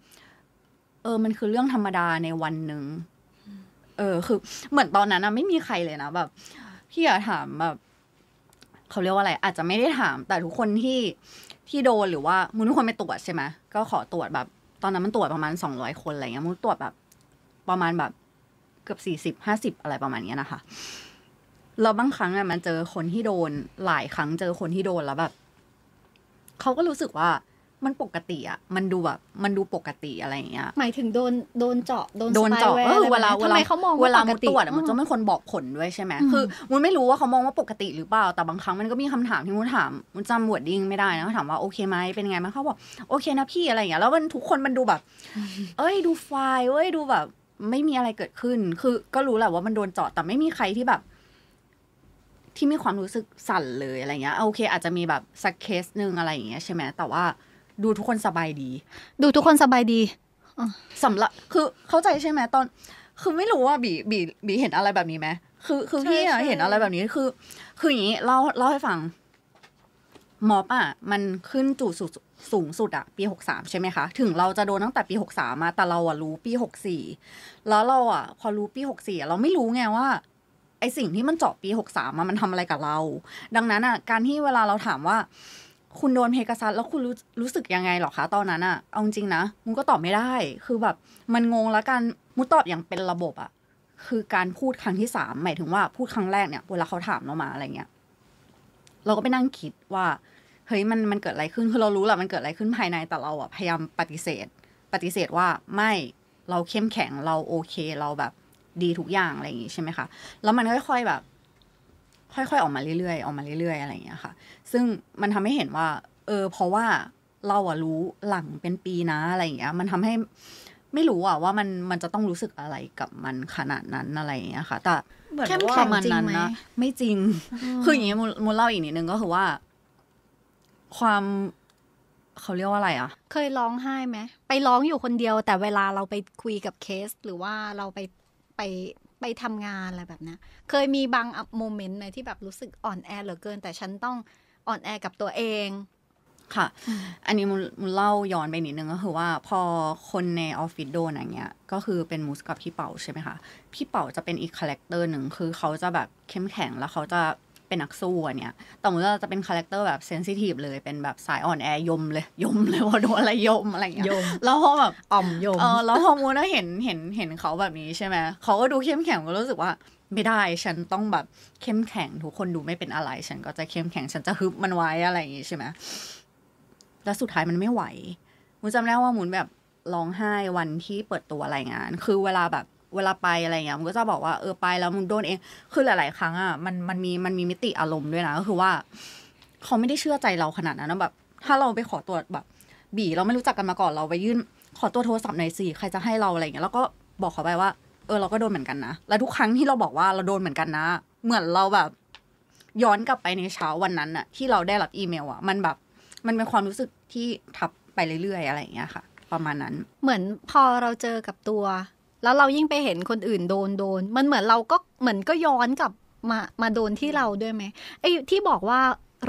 เออมันคือเรื่องธรรมดาในวันหนึ่งเออ คือเหมือนตอนนั้นนะไม่มีใครเลยนะแบบพี่อยากถามแบบเขาเรียกว่าอะไร อาจจะไม่ได้ถาม แต่ทุกคนที่ที่โดนหรือว่ามูนทุกคนไปตรวจใช่ไหมก็ขอตรวจแบบ ตอนนั้นมันตรวจประมาณสองร้อยคนอะไรเงี้ยมูนตรวจแบบ ประมาณแบบ เกือบสี่สิบห้าสิบอะไรประมาณเนี้ยนะคะ เราบางครั้งอะมันเจอคนที่โดน หลายครั้งเจอคนที่โดนแล้วแบบเขาก็รู้สึกว่ามันปกติอะมันดูแบบ มันดูปกติอะไรอย่างเงี้ย หมายถึงโดนโดนเจาะโดนเจาะเออเวลาเวลาเขามองเวลาตรวจมันจะเป็นคนบอกผลด้วยใช่ไหม คือ มันไม่รู้ว่าเขามองว่าปกติหรือเปล่า แต่บางครั้งมันก็มีคำถามที่มันถามมันจำวดดิ้งไม่ได้นะถามว่าโอเคไหมเป็นไงไหมเขาบอกโอเคนะพี่อะไรอย่างเงี้ย แล้วมันทุกคนมันดูแบบ เอ้ย ดูไฟเอ้ย ดูแบบ ไม่มีอะไรเกิดขึ้น คือ ก็รู้แหละว่ามันโดนเจาะ แต่ไม่มีใครที่แบบ ที่มีความรู้สึกสั่นเลยอะไรเงี้ยโอเค อาจจะมีแบบสักเคสหนึ่งอะไรอย่างเงี้ยใช่ไหมแต่ว่าดูทุกคนสบายดี ดูทุกคนสบายดีสำหรับคือ เข้าใจใช่ไหม ตอน คือไม่รู้ว่าบี บี บีเห็นอะไรแบบนี้ไหมคือ คือพี่เห็นอะไรแบบนี้คือ คืออย่างนี้เล่าเล่าให้ฟังม็อบอ่ะมันขึ้นจุดสูงสุดอ่ะปีหกสามใช่ไหมคะ ถึงเราจะโดนตั้งแต่ปีหกสามมา แต่เราอ่ะรู้ปีหกสี่ แล้วเราอ่ะพอรู้ปีหกสี่เราไม่รู้ไงว่า ไอสิ่งที่มันเจาะปีหกสามมันทำอะไรกับเรา ดังนั้นอ่ะการที่เวลาเราถามว่าคุณโดนเพกซัสแล้วคุณรู้รู้สึกยังไงหรอคะตอนนั้นอะเอาจริงนะมึงก็ตอบไม่ได้คือแบบ มันงงแล้วกันมุตอบอย่างเป็นระบบอะคือการพูดครั้งที่สามหมายถึงว่าพูดครั้งแรกเนี่ยเวลาเขาถามเรามาอะไรเงี้ยเราก็ไปนั่งคิดว่าเฮ้ยมันมันเกิดอะไรขึ้นคือเรารู้แหละมันเกิดอะไรขึ้นภายในแต่เราอะพยายามปฏิเสธ ปฏิเสธว่าไม่เราเข้มแข็งเราโอเคเราแบบดีทุกอย่างอะไรอย่างงี้ใช่ไหมคะแล้วมันค่อยๆแบบค่อยๆ ออกมาเรื่อยๆ ออกมาเรื่อย ๆ อะไรอย่างเงี้ยค่ะ ซึ่งมันทำให้เห็นว่า เออ เพราะว่า เราอะรู้หลังเป็นปีนะอะไรอย่างเงี้ย มันทำให้ไม่รู้อะว่ามันมันจะต้องรู้สึกอะไรกับมันขนาดนั้นอะไรอย่างเงี้ยค่ะ แต่แข้วแขมันนั้นนะไม่จริง คืออย่างเงี้ยมูลเล่าอีกนิดนึงก็คือว่า ความเขาเรียกว่าอะไรอ่ะเคยร้องไห้ไหมไปร้องอยู่คนเดียวแต่เวลาเราไปคุยกับเคสหรือว่าเราไปไปไปทำงานอะไรแบบนี้เคยมีบางโมเมนต์เลยที่แบบรู้สึกอ่อนแอเหลือเกิน แต่ฉันต้องอ่อนแอกับตัวเองค่ะ อันนี้มุเล่า ย้อนไปนิดนึงก็คือว่า พอคนในออฟฟิศโดนอย่างเงี้ย ก็คือเป็นมูสกับพี่เป่าใช่ไหมคะพี่เป่าจะเป็นอีก คาแรคเตอร์หนึ่ง คือเขาจะแบบเข้มแข็งแล้วเขาจะเป็นนักสู้เนี่ยต่อมเราจะเป็นคาแรคเตอร์แบบเซนซิทีฟเลย เป็นแบบสายอ่อนแอยมเลย ยมเลยว่าโดนอะไรยมอะไรอย่างเงี้ย แล้วพอแบบอ่อมยมเออแล้วพอมูนเห็นเห็นเห็นเขาแบบนี้ใช่ไหม เขาก็ดูเข้มแข็งก็รู้สึกว่า ไม่ได้ ฉันต้องแบบเข้มแข็งทุกคนดูไม่เป็นอะไร ฉันก็จะเข้มแข็ง ฉันจะฮึบมันไว้อะไรอย่างงี้ใช่ไหม แล้วสุดท้ายมันไม่ไหวมูนจำได้ว่ามูนแบบร้องไห้วันที่เปิดตัวรายงาน คือเวลาแบบเวลาไปอะไรเงี้ยมันก็จะบอกว่าเออไปแล้วมึงโดนเองคือหลาย ๆ ครั้งอ่ะมันมันมีมันมีมิติอารมณ์ด้วยนะก็คือว่า เขาไม่ได้เชื่อใจเราขนาดนั้นนะแบบ ถ้าเราไปขอตรวจแบบ บีเราไม่รู้จักกันมาก่อนเราไปยื่น ขอตัวโทรศัพท์หน่อยสิใครจะให้เราอะไรเงี้ยแล้ว ก็บอกเขาไปว่า เออเราก็โดนเหมือนกันนะแล้วทุกครั้งที่เราบอกว่าเราโดนเหมือนกันนะเหมือนเราแบบย้อนกลับไปในเช้าวันนั้นอะที่เราได้รับอีเมลอะมันแบบ มันเป็นความรู้สึกที่ทับไปเรื่อย ๆ อะไรอย่างเงี้ยค่ะ ประมาณนั้น เหมือนพอเราเจอกับตัวแล้วเรายิ่งไปเห็นคนอื่นโดนโดนมันเหมือนเราก็เหมือนก็ย้อนกลับมามาโดนที่เราด้วยไหมไอ้ที่บอกว่า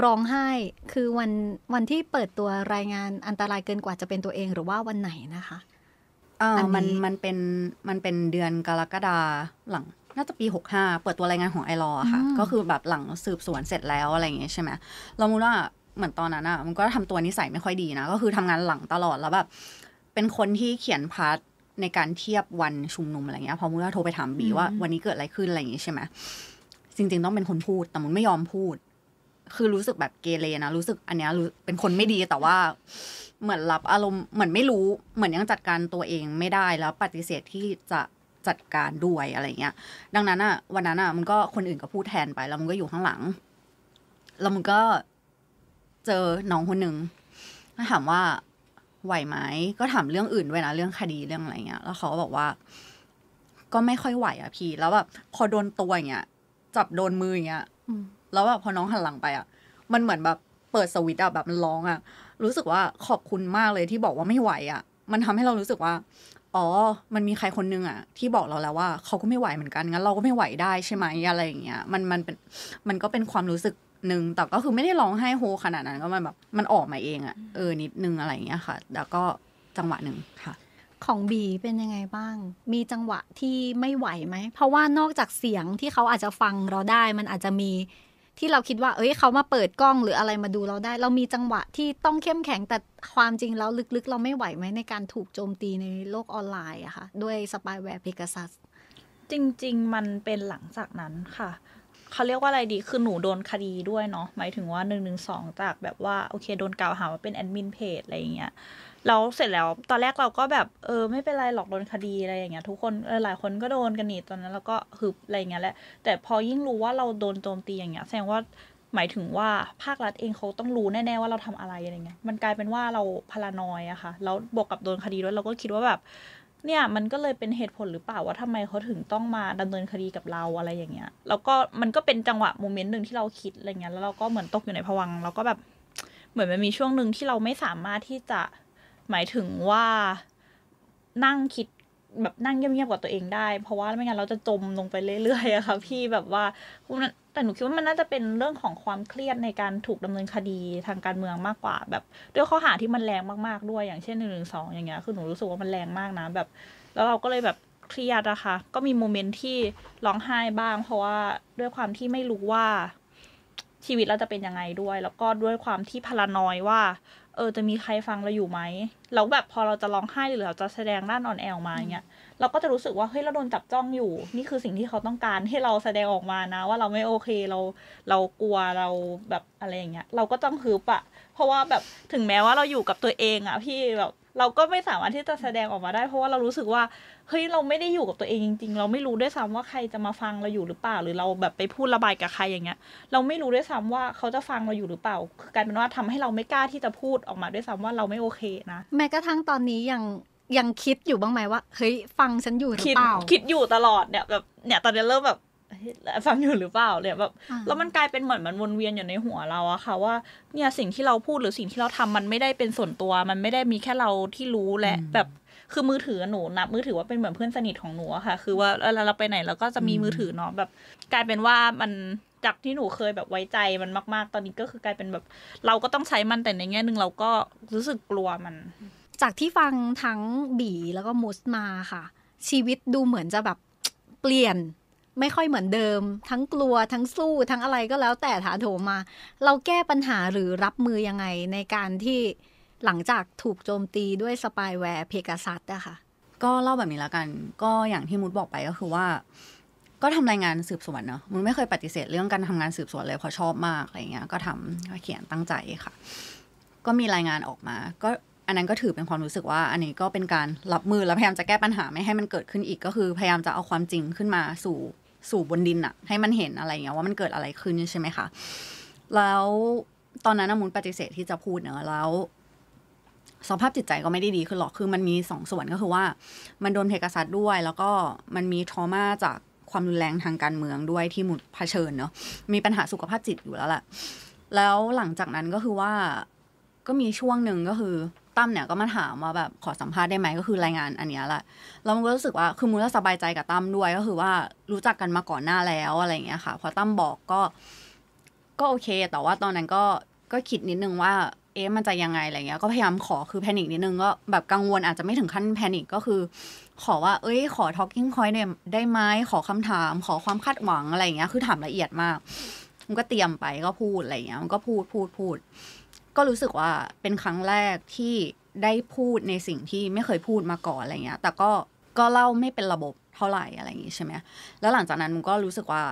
ร้องไห้คือวันวันที่เปิดตัวรายงานอันตรายเกินกว่าจะเป็นตัวเองหรือว่าวันไหนนะคะเออมันมันเป็นมันเป็นเดือนกรกฎาหลังน่าจะปีหกห้าเปิดตัวรายงานของไอรอค่ะ ก็คือแบบหลังสืบสวนเสร็จแล้วอะไรอย่างเงี้ยใช่ไหมเรามูว่าเหมือนตอนนั้นอ่ะ มันก็ทำตัวนิสัยไม่ค่อยดีนะ ก็คือทำงานหลังตลอดแล้วแบบเป็นคนที่เขียนพาร์ทในการเทียบวันชุมนุมอะไรเงี้ยพอมุล่าโทรไปถามบี ว่าวันนี้เกิดอะไรขึ้น อะไรอย่างงี้ใช่ไหมจริงๆ ต้องเป็นคนพูดแต่มุยไม่ยอมพูด คือรู้สึกแบบเกเรนะ รู้สึกอันเนี้ยเป็นคนไม่ดีแต่ว่าเหมือนรับอารมณ์เหมือนไม่รู้ เหมือนยังจัดการตัวเองไม่ได้แล้วปฏิเสธที่จะจัดการด้วยอะไรเงี้ยดังนั้นอ่ะ วันนั้นอ่ะมันก็คนอื่นก็พูดแทนไปแล้วมันก็อยู่ข้างหลังแล้วมันก็เจอน้องคนหนึ่งถามว่าไหวไหมก็ถามเรื่องอื่นด้วยนะ เรื่องคดีเรื่องอะไรเงี้ยแล้วเขาก็บอกว่า ก็ไม่ค่อยไหวอะพี่แล้วแบบพอโดนตัวอย่างเงี้ย จับโดนมืออย่างเงี้ยแล้วแบบพอน้องหันหลังไปอะมันเหมือนแบบเปิดสวิตอะแบบมันร้องอะรู้สึกว่าขอบคุณมากเลยที่บอกว่าไม่ไหวอะมันทำให้เรารู้สึกว่าอ๋อ มันมีใครคนนึงอะที่บอกเราแล้วว่า เขาก็ไม่ไหวเหมือนกันงั้นเราก็ไม่ไหวได้ใช่ไหมอะไรอย่างเงี้ยมันมันเป็นมันก็เป็นความรู้สึกนึงแต่ก็คือไม่ได้ร้องไห้โฮขนาดนั้นก็มันแบบ มันออกมาเองอะเออนิดนึงอะไรอย่างเงี้ยค่ะ แล้วก็จังหวะหนึ่งค่ะ ของบีเป็นยังไงบ้าง มีจังหวะที่ไม่ไหวไหม เพราะว่านอกจากเสียงที่เขาอาจจะฟังเราได้มันอาจจะมี ที่เราคิดว่าเอ้ยเขามาเปิดกล้องหรืออะไรมาดูเราได้ เรามีจังหวะที่ต้องเข้มแข็ง แต่ความจริงแล้วลึกๆ เราไม่ไหวไหม ในการถูกโจมตีในโลกออนไลน์อะคะ่ะ ด้วยสปายแวร์เพกาซัส จริงๆ มันเป็นหลังจากนั้นค่ะเขาเรียกว่าอะไรดี คือหนูโดนคดีด้วยเนาะ หมายถึงว่าหนึ่งหนึ่งสองจากแบบว่าโอเคโดนกล่าวหาว่าเป็นแอดมินเพจอะไรอย่างเงี้ย แล้วเสร็จแล้วตอนแรกเราก็แบบเออไม่เป็นไรหรอกโดนคดีอะไรอย่างเงี้ยทุกคนหลายคนก็โดนกันนี่ตอนนั้นเราก็หึบอะไรเงี้ยแหละ แต่พอยิ่งรู้ว่าเราโดนโจมตีอย่างเงี้ยแสดงว่าหมายถึงว่าภาครัฐเองเขาต้องรู้แน่ๆว่าเราทำอะไรอะไรเงี้ย มันกลายเป็นว่าเราพารานอยอะค่ะ แล้วบวกกับโดนคดีด้วยเราก็คิดว่าแบบเนี่ยมันก็เลยเป็นเหตุผลหรือเปล่าว่าทำไมเขาถึงต้องมาดำเนินคดีกับเราอะไรอย่างเงี้ยแล้วก็มันก็เป็นจังหวะโมเมนต์หนึ่งที่เราคิดอะไรเงี้ยแล้วเราก็เหมือนตกอยู่ในผวังเราก็แบบเหมือนมันมีช่วงหนึ่งที่เราไม่สามารถที่จะหมายถึงว่านั่งคิดแบบนั่งเงียบๆกับตัวเองได้ เพราะว่าไม่งั้นเราจะจมลงไปเรื่อยๆอะค่ะพี่แบบว่าแต่หนูคิดว่ามันน่าจะเป็นเรื่องของความเครียดในการถูกดำเนินคดีทางการเมืองมากกว่าแบบด้วยข้อหาที่มันแรงมากๆด้วย อย่างเช่นหนึ่งหนึ่งสองอย่างเงี้ยคือหนูรู้สึกว่ามันแรงมากนะ แบบ แล้วเราก็เลยแบบเครียดนะคะก็มีโมเมนต์ที่ร้องไห้บ้าง เพราะว่าด้วยความที่ไม่รู้ว่า ชีวิตเราจะเป็นยังไงด้วย แล้วก็ด้วยความที่พลานอยว่า เออจะมีใครฟังเราอยู่ไหมแล้วแบบพอเราจะร้องไห้หรือเราจะแสดงด้านอ่อนแอออกมางเงี้ยเราก็จะรู้สึกว่าเฮ้ยเราโดนจับจ้องอยู่ นี่คือสิ่งที่เขาต้องการให้เราแสดงออกมานะ ว่าเราไม่โอเคเรา เรากลัวเราแบบอะไรอย่างเงี้ยเราก็ต้องฮึบอะเพราะว่าแบบถึงแม้ว่าเราอยู่กับตัวเองอะพี่แบบเราก็ไม่สามารถที่จะแสดงออกมาได้เพราะว่าเรารู้สึกว่าเฮ้ยเราไม่ได้อยู่กับตัวเองจริงๆเราไม่รู้ด้วยซ้ำว่าใครจะมาฟังเราอยู่หรือเปล่าหรือเราแบบไปพูดระบายกับใครอย่างเงี้ยเราไม่รู้ด้วยซ้ำว่าเขาจะฟังเราอยู่หรือเปล่าคือกลายเป็นว่าทำให้เราไม่กล้าที่จะพูดออกมาด้วยซ้ำว่าเราไม่โอเคนะแม้กระทั่งตอนนี้อย่างยังคิดอยู่บ้างไหมว่าเฮ้ยฟังฉันอยู่หรือเปล่า คิดอยู่ตลอดเนี่ยแบบเนี่ยตอนนี้เริ่มแบบฟังอยู่หรือเปล่าเนี่ยแบบแล้วมันกลายเป็นเหมือนมันวนเวียนอยู่ในหัวเราอะค่ะว่า เนี่ยสิ่งที่เราพูดหรือสิ่งที่เราทำมันไม่ได้เป็นส่วนตัว มันไม่ได้มีแค่เราที่รู้แหละ แบบคือมือถือหนูนับมือถือว่าเป็นเหมือนเพื่อนสนิทของหนูอะค่ะ คือว่าเราไปไหนเราก็จะมีมือถือเนาะแบบ กลายเป็นว่ามันจากที่หนูเคยแบบไว้ใจมันมาก ๆตอนนี้ก็คือกลายเป็นแบบ เราก็ต้องใช้มันแต่ในแง่หนึ่งเราก็รู้สึกกลัวมันจากที่ฟังทั้งบีแล้วก็มุสมาค่ะ ชีวิตดูเหมือนจะแบบเปลี่ยน ไม่ค่อยเหมือนเดิม ทั้งกลัวทั้งสู้ทั้งอะไรก็แล้วแต่ถาโถมมา เราแก้ปัญหาหรือรับมือยังไงในการที่หลังจากถูกโจมตีด้วยสปายแวร์เพกาซัสอะค่ะ ก็เล่าแบบนี้แล้วกัน ก็อย่างที่มุดบอกไปก็คือว่า ก็ทำรายงานสืบสวนเนาะมุดไม่เคยปฏิเสธเรื่องการทำงานสืบสวนเลยเพราะชอบมากอะไรเงี้ยก็ทำก็เขียนตั้งใจค่ะ ก็มีรายงานออกมาก็อันนั้นก็ถือเป็นความรู้สึกว่าอันนี้ก็เป็นการรับมือแล้วพยายามจะแก้ปัญหาไม่ให้มันเกิดขึ้นอีกก็คือพยายามจะเอาความจริงขึ้นมาสู่สู่บนดินอะให้มันเห็นอะไรเงี้ยว่ามันเกิดอะไรขึ้นใช่ไหมคะแล้วตอนนั้นอมุนปฏิเสธที่จะพูดเนอะแล้ว สภาพจิตใจก็ไม่ได้ดีขึ้นหรอกคือมันมีสองส่วนก็คือว่า มันโดนเพกซัสด้วย แล้วก็มันมีทรมาจากความรุนแรงทางการเมืองด้วยที่มุดเผชิญเนอะมีปัญหาสุขภาพจิตอยู่แล้วแหละแล้วหลังจากนั้นก็คือว่าก็มีช่วงหนึ่งก็คือตั้มเนี่ยก็มาถามว่าแบบขอสัมภาษณ์ได้ไหมก็คือรายงานอันนี้แหละแล้วมันก็รู้สึกว่าคือมูนก็สบายใจกับตั้มด้วยก็คือว่ารู้จักกันมาก่อนหน้าแล้วอะไรอย่างเงี้ยค่ะพอตั้มบอกก็ ก็โอเค แต่ว่าตอนนั้นก็ก็คิดนิดนึงว่าเอ๊ะมันจะยังไงอะไรเงี้ยก็พยายามขอคือแพนิคนิดนึงก็แบบกังวลอาจจะไม่ถึงขั้นแพนิคก็คือขอว่าเอ้ย ขอทอล์กอิ p ค i n ยได้ไหมขอคำถามขอความคาดหวังอะไรเงี้ย คือถามละเอียดมากมันก็เตรียมไปก็พูดอะไรเงี้ยมันก็พูดพูดพูดก็รู้สึกว่าเป็นครั้งแรกที่ได้พูดในสิ่งที่ไม่เคยพูดมาก่อนอะไรเงี้ย แต่ก็ก็เล่าไม่เป็นระบบเท่าไหร่อะไรอย่างงี้ใช่ไหมแล้วหลังจากนั้นมันก็รู้สึกว่า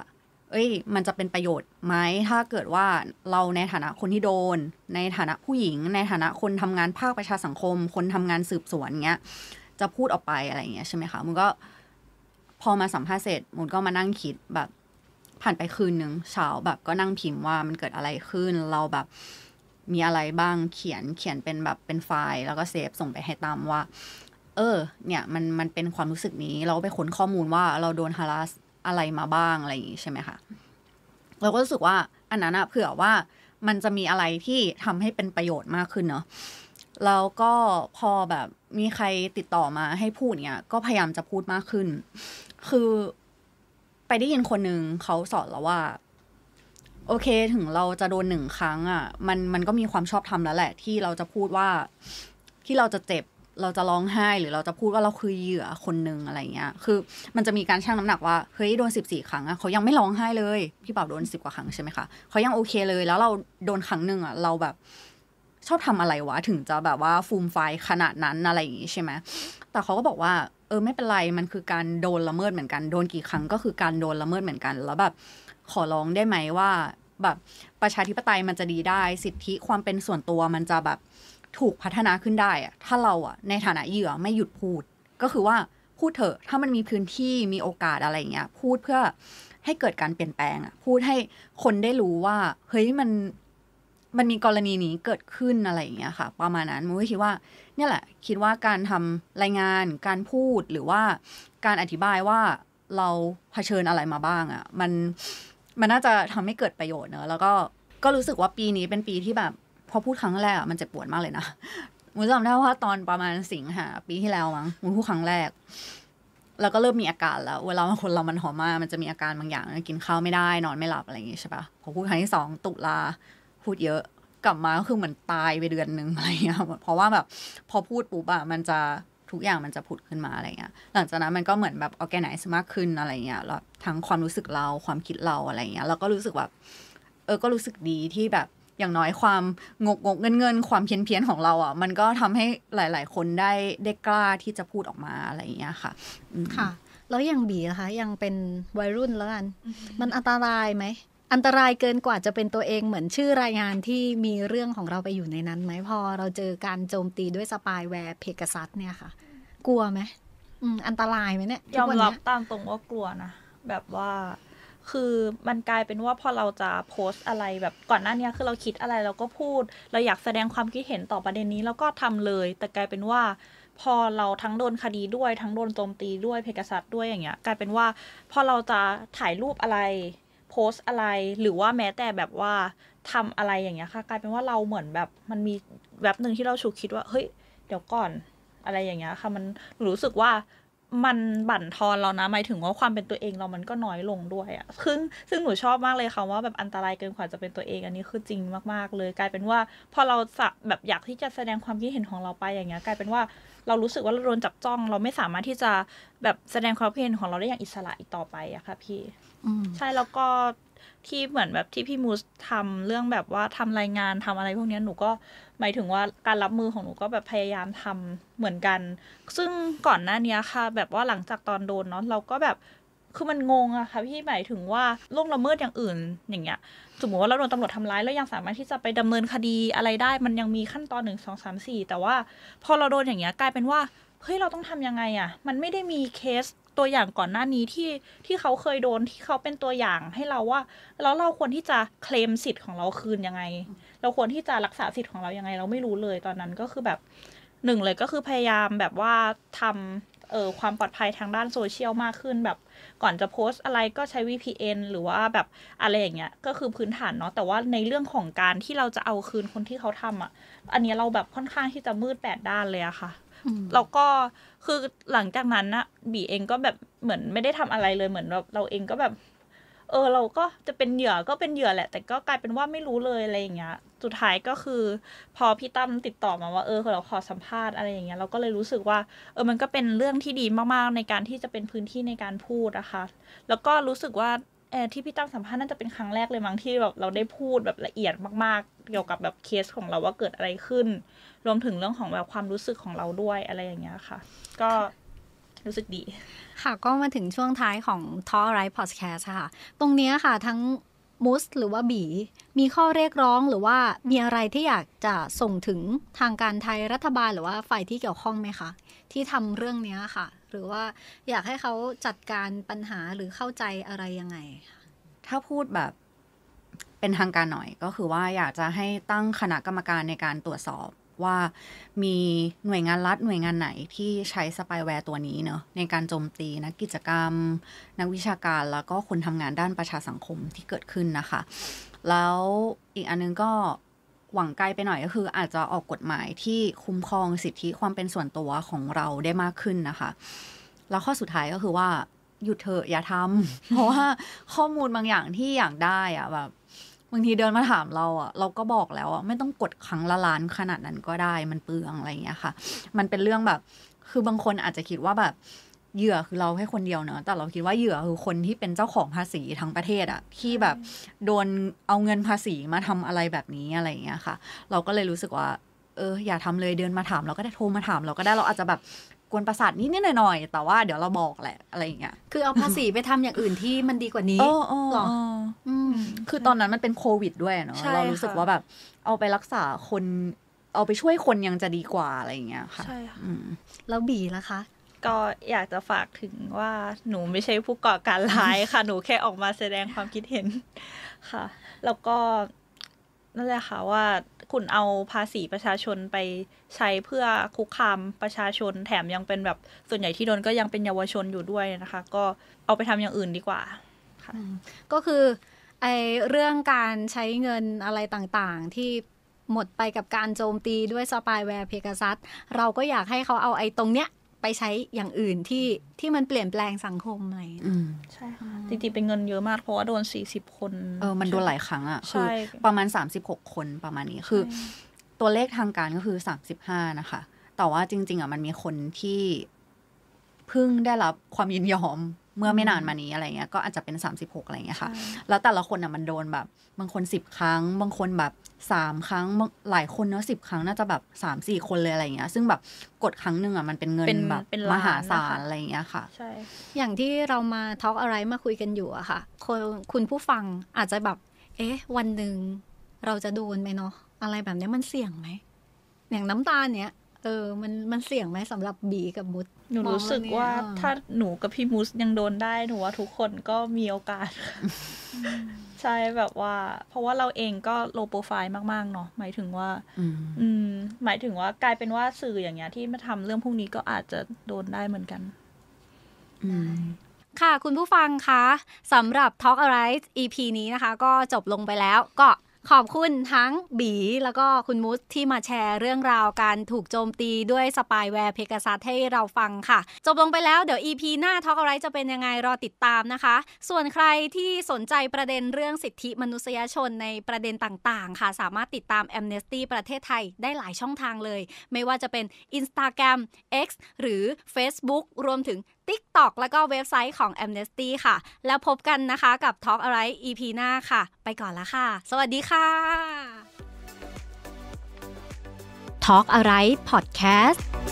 เอ้ย มันจะเป็นประโยชน์ไหม ถ้าเกิดว่าเราในฐานะคนที่โดน ในฐานะผู้หญิง ในฐานะคนทำงานภาคประชาสังคม คนทำงานสืบสวนเงี้ย จะพูดออกไปอะไรเงี้ยใช่ไหมคะมันก็พอมาสัมภาษณ์เสร็จมันก็มานั่งคิดแบบ ผ่านไปคืนหนึ่งเช้าแบบก็นั่งพิมพ์ว่ามันเกิดอะไรขึ้นเราแบบมีอะไรบ้างเขียนเขียนเป็นแบบเป็นไฟล์แล้วก็เซฟส่งไปให้ตามว่าเออเนี่ยมันมันเป็นความรู้สึกนี้ เราก็ไปค้นข้อมูลว่าเราโดนฮารัสอะไรมาบ้างอะไรอย่างงี้ใช่ไหมคะเราก็รู้สึกว่า อันนั้นอะเผื่อว่ามันจะมีอะไรที่ทำให้เป็นประโยชน์มากขึ้นเนาะแล้วก็พอแบบมีใครติดต่อมาให้พูดเนี่ยก็พยายามจะพูดมากขึ้น คือไปได้ยินคนหนึ่งเขาสอนเราว่าโอเคถึงเราจะโดนหนึ่งครั้งอะ่ะมันมันก็มีความชอบทำแล้วแหละ ที่เราจะพูดว่า ที่เราจะเจ็บเราจะร้องไห้หรือเราจะพูดว่าเราคือเหยื่อคนหนึ่งอะไรเงี้ย คือ มันจะมีการชั่งน้ำหนักว่าเฮ้ยโดนสิบสี่ครั้งอะเขายังไม่ร้องไห้ เลยพี่เป่าโดนสิบกว่าครั้งใช่ไหมคะเขายังโอเคเลย แล้วเราโดนครั้งหนึ่งอ่ะเราแบบ ชอบทำอะไรวะ ถึงจะแบบว่าฟูมไฟขนาดนั้นอะไรอย่างงี้ใช่ไหมแต่เขาก็บอกว่า เออไม่เป็นไรมันคือการโดนละเมิดเหมือนกันโดนกี่ครั้งก็คือการโดนละเมิดเหมือนกันแล้วแบบขอร้องได้ไหมว่าแบบประชาธิปไตยมันจะดีได้ สิทธิความเป็นส่วนตัวมันจะแบบถูกพัฒนาขึ้นได้ถ้าเราอะในฐานะเหยื่อไม่หยุดพูดก็คือว่าพูดเถอะถ้ามันมีพื้นที่มีโอกาสอะไรเงี้ย พูดเพื่อให้เกิดการเปลี่ยนแปลงอะพูดให้คนได้รู้ว่าเฮ้ยมันมันมีกรณีนี้เกิดขึ้นอะไรอย่างเงี้ยค่ะประมาณนั้นมุ้ยคิดว่าเนี่ยแหละคิดว่าการทำรายงาน การพูดหรือว่าการอธิบายว่าเราเผชิญอะไรมาบ้างอะ่ะมันมันน่าจะทำให้เกิดประโยชน์เนอะ แล้วก็ก็รู้สึกว่าปีนี้เป็นปีที่แบบ พอพูดครั้งแรกอะมันเจ็บปวดมากเลยนะมูจำได้ว่า ตอนประมาณสิงหาปีที่แล้วมั้งมูพูดครั้งแรก แล้วก็เริ่มมีอาการแล้ว เวลาคนเรามันหอมมากมันจะมีอาการบางอย่างกินข้าวไม่ได้ นอนไม่หลับอะไรอย่างงี้ใช่ปะพอพูดครั้งที่สองตุลาพูดเยอะ กลับมาก็คือเหมือนตายไปเดือนนึงอะไรเงี้ยเพราะว่าแบบ พอพูดปุ๊บอะมันจะทุกอย่างมันจะผุดขึ้นมาอะไรเงี้ย หลังจากนั้นมันก็เหมือนแบบออแกไนซ์มากขึ้นอะไรเงี้ยแล้วทั้งความรู้สึกเราความคิดเราอะไรเงี้ยเราก็รู้สึกแบบเออก็รู้สึกดีที่แบบอย่างน้อยความงกงกเงินเงินความเพี้ยนเพียนของเราอ่ะมันก็ทำให้หลาย ๆ คนได้ได้กล้าที่จะพูดออกมาอะไรเงี้ยค่ะ ค่ะ แล้วอย่างบีนะคะ ยังเป็นวัยรุ่นแล้วกันมันอันตรายไหมอันตรายเกินกว่าจะเป็นตัวเองเหมือนชื่อรายงานที่มีเรื่องของเราไปอยู่ในนั้นไหมพอเราเจอการโจมตีด้วย สปายแวร์เพกซัสเนี่ยค่ะกลัวไหมอันตรายไหมเนี่ยยอมรับตามตรงว่ากลัวนะ แบบว่า คือมันกลายเป็นว่าพอเราจะโพสต์อะไรแบบก่อนหน้านี้คือเราคิดอะไรเราก็พูดเราอยากแสดงความคิดเห็นต่อประเด็นนี้แล้วก็ทำเลย แต่กลายเป็นว่า พอเราทั้งโดนคดีด้วยทั้งโดนโจมตีด้วยเพกซัสด้วยอย่างเงี้ยกลายเป็นว่าพอเราจะถ่ายรูปอะไรโพสอะไรหรือว่าแม้แต่แบบว่าทำอะไรอย่างเงี้ยค่ะกลายเป็นว่าเราเหมือนแบบมันมีแวบบหนึ่งที่เราฉุกคิดว่า เฮ้ยเดี๋ยวก่อนอะไรอย่างเงี้ยค่ะมันรู้สึกว่ามันบั่นทอนเรานะหมายถึงว่าความเป็นตัวเองเรามันก็น้อยลงด้วยอะซึ่งซึ่งหนูชอบมากเลยค่ะว่าแบบอันตรายเกินกว่าจะเป็นตัวเองอันนี้คือจริงมากๆ เลยกลายเป็นว่า พอเราแบบอยากที่จะแสดงความคิดเห็นของเราไปอย่างเงี้ยกลายเป็นว่าเรารู้สึกว่าเราโดนจับจ้องเราไม่สามารถที่จะแบบแสดงความคิดเห็นของเราได้อย่างอิสระอีกต่อไปอะค่ะพี่ใช่แล้วก็ที่เหมือนแบบที่พี่มูสทำเรื่องแบบว่าทำรายงานทำอะไรพวกนี้หนูก็หมายถึงว่าการรับมือของหนูก็แบบพยายามทำเหมือนกัน ซึ่งก่อนหน้านี้ค่ะ แบบว่าหลังจากตอนโดนเนาะเราก็แบบคือมันงงอะค่ะพี่หมายถึงว่าล่วงละเมิดอย่างอื่นอย่างเงี้ยสมมติว่าเราโดนตำรวจทำร้ายแล้วยังสามารถที่จะไปดำเนินคดีอะไรได้ มันยังมีขั้นตอนหนึ่งสองสามสี่แต่ว่าพอเราโดนอย่างเงี้ยกลายเป็นว่า เฮ้ยเราต้องทํำยังไงอะมันไม่ได้มีเคสตัวอย่างก่อนหน้านี้ที่ที่เขาเคยโดนที่เขาเป็นตัวอย่างให้เราว่าแล้วเราควรที่จะเคลมสิทธิ์ของเราคืน ยังไง เราควรที่จะรักษาสิทธิ์ของเรายังไง เราไม่รู้เลยตอนนั้นก็คือแบบหนึ่งเลยก็คือพยายามแบบว่าทำเออความปลอดภัยทางด้านโซเชียลมากขึ้น แบบก่อนจะโพสต์อะไรก็ใช้ VPN หรือว่าแบบอะไรอย่างเงี้ยก็คือพื้นฐานเนาะแต่ว่าในเรื่องของการที่เราจะเอาคืนคนที่เขาทำอะ่ะอันนี้เราแบบค่อนข้างที่จะมืดแปดด้านเลยอะค่ะแล้วก็คือหลังจากนั้นนะบีเองก็แบบเหมือนไม่ได้ทำอะไรเลยเหมือนเราเราเองก็แบบ เออ เราก็จะเป็นเหยื่อก็เป็นเหยื่อแหละ แต่ก็กลายเป็นว่าไม่รู้เลยอะไรอย่างเงี้ย สุดท้ายก็คือ พอพี่ตั้มติดต่อมาว่าเออเราขอสัมภาษณ์อะไรอย่างเงี้ยเราก็เลยรู้สึกว่าเออมันก็เป็นเรื่องที่ดีมากๆ ในการที่จะเป็นพื้นที่ในการพูดนะคะแล้วก็รู้สึกว่าแอนที่พี่ตั้งสัมภาษณ์น่าจะเป็นครั้งแรกเลยมั้งที่แบบเราได้พูดแบบละเอียดมากๆ เกี่ยวกับแบบเคสของเราว่าเกิดอะไรขึ้น รวมถึงเรื่องของแบบความรู้สึกของเราด้วยอะไรอย่างเงี้ยค่ะ ก็รู้สึกดี ค่ะก็มาถึงช่วงท้ายของท้อไรพอดแคสต์ค่ะ ตรงนี้ค่ะทั้งมูสหรือว่าบี มีข้อเรียกร้องหรือว่ามีอะไรที่อยากจะส่งถึงทางการไทยรัฐบาลหรือว่าฝ่ายที่เกี่ยวข้องไหมคะที่ทำเรื่องนี้ค่ะหรือว่าอยากให้เขาจัดการปัญหาหรือเข้าใจอะไรยังไง ถ้าพูดแบบเป็นทางการหน่อยก็คือว่าอยากจะให้ตั้งคณะกรรมการในการตรวจสอบว่ามีหน่วยงานรัฐหน่วยงานไหนที่ใช้สปายแวร์ตัวนี้เนอะในการโจมตีนักกิจกรรมนักวิชาการ แล้วก็คนทำงานด้านประชาสังคมที่เกิดขึ้นนะคะ แล้วอีกอันนึงก็หวังไกลไปหน่อยก็คืออาจจะออกกฎหมายที่คุ้มครองสิทธิความเป็นส่วนตัวของเราได้มากขึ้นนะคะ แล้วข้อสุดท้ายก็คือว่า หยุดเถอะอย่าทำเพราะว่าข้อมูลบางอย่างที่อยากได้อะแบบบางทีเดินมาถามเราอะเราก็บอกแล้วอะไม่ต้องกดครั้งละล้านขนาดนั้นก็ได้มันเปลืองอะไรเงี้ยค่ะ มันเป็นเรื่องแบบ คือบางคนอาจจะคิดว่าแบบเหยื่อคือเราแค่คนเดียวเนาะ แต่เราคิดว่าเหยื่อคือคนที่เป็นเจ้าของภาษีทั้งประเทศอะที่แบบ โดนเอาเงินภาษีมาทำอะไรแบบนี้อะไรอย่างเงี้ยค่ะ เราก็เลยรู้สึกว่า เอออย่าทำเลยเดินมาถามเราก็ได้โทรมาถามเราก็ได้เราอาจจะแบบกวนประสาทนิดนิดหน่อย ๆ แต่ว่าเดี๋ยวเราบอกแหละอะไรอย่างเงี้ย คือเอาภาษีไปทำอย่างอื่นที่มันดีกว่านี้หรอคือตอนนั้นมันเป็นโควิด ด้วยเนาะ เรารู้สึกว่าแบบเอาไปรักษาคน เอาไปช่วยคนยังจะดีกว่าอะไรอย่างเงี้ยค่ะใช่ค่ะ แล้วบีล่ะคะก็อยากจะฝากถึงว่าหนูไม่ใช่ผู้ก่อการร้ายค่ะ หนูแค่ออกมาแสดงความคิดเห็นค่ะ แล้วก็นั่นแหละค่ะว่าคุณเอาภาษีประชาชนไปใช้เพื่อคุกคามประชาชนแถมยังเป็นแบบส่วนใหญ่ที่โดนก็ยังเป็นเยาวชนอยู่ด้วยนะคะ ก็เอาไปทำอย่างอื่นดีกว่าค่ะก็คือไอเรื่องการใช้เงินอะไรต่างๆ ที่หมดไปกับการโจมตีด้วยสปายแวร์เพกาซัสเราก็อยากให้เขาเอาไอ้ตรงเนี้ยไปใช้อย่างอื่นที่ที่มันเปลี่ยนแปลงสังคมอะไรใช่ค่ะจริงๆเป็นเงินเยอะมากเพราะว่าโดนสสี่ิบคน เออ มันโดนหลายครั้งอ่ะคือประมาณสสามิบหกคนประมาณนี้ คือ ตัวเลขทางการก็คือสสามิบห้านะคะ แต่ว่าจริงๆอ่ะ มันมีคนที่ เพิ่งได้รับความยินยอมเมื่อไม่นานมานี้อะไรเงี้ยก็อาจจะเป็น 36 อะไรเงี้ยค่ะ แล้วแต่ละคนอ่ะมันโดนแบบบางคน10 ครั้งบางคนแบบ3ครั้งหลายคนเนาะสิครั้งน่าจะแบบ3 4 คนเลยอะไรเงี้ย ซึ่งแบบกดครั้งหนึ่งอ่ะมันเป็นเงินแบบมหาศาลอะไรเงี้ยค่ะใช่อย่างที่เรามาทอล์กอะไรมาคุยกันอยู่อะค่ะคนคุณผู้ฟังอาจจะแบบเอ๊ะ วันหนึ่งเราจะโดนไหมเนาะอะไรแบบนี้มันเสี่ยงไหมอย่างน้ำตาลเนี้ยเออ มัน มันเสี่ยงไหมสำหรับบีกับมุสหนูรู้สึกว่าถ้าหนูกับพี่มุสยังโดนได้ หนูว่าทุกคนก็มีโอกาส ใช่ แบบว่า เพราะว่าเราเองก็โลโปรไฟล์มากๆ เนาะหมายถึงว่าอืม หมายถึงว่ากลายเป็นว่าสื่ออย่างเงี้ยที่มาทำเรื่องพวกนี้ก็อาจจะโดนได้เหมือนกันอืมค่ะ คุณผู้ฟังคะสำหรับ Talk a r i s e EP นี้นะคะ ก็จบลงไปแล้วก็ขอบคุณทั้งบีแล้วก็คุณมุสที่มาแชร์เรื่องราวการถูกโจมตีด้วยสปายแวร์เพกาซัสให้เราฟังค่ะ จบลงไปแล้วเดี๋ยว EP หน้าทอกอะไรจะเป็นยังไง รอติดตามนะคะ ส่วนใครที่สนใจประเด็นเรื่องสิทธิมนุษยชนในประเด็นต่างๆ ค่ะ สามารถติดตามแมเนสตี้ประเทศไทยได้หลายช่องทางเลย ไม่ว่าจะเป็น Instagram X หรือ Facebook รวมถึง TikTok แล้วก็เว็บไซต์ของ Amnesty ค่ะ แล้วพบกันนะคะกับ Talk อะไร EP หน้าค่ะ ไปก่อนละค่ะ สวัสดีค่ะ Talk อะไร Podcast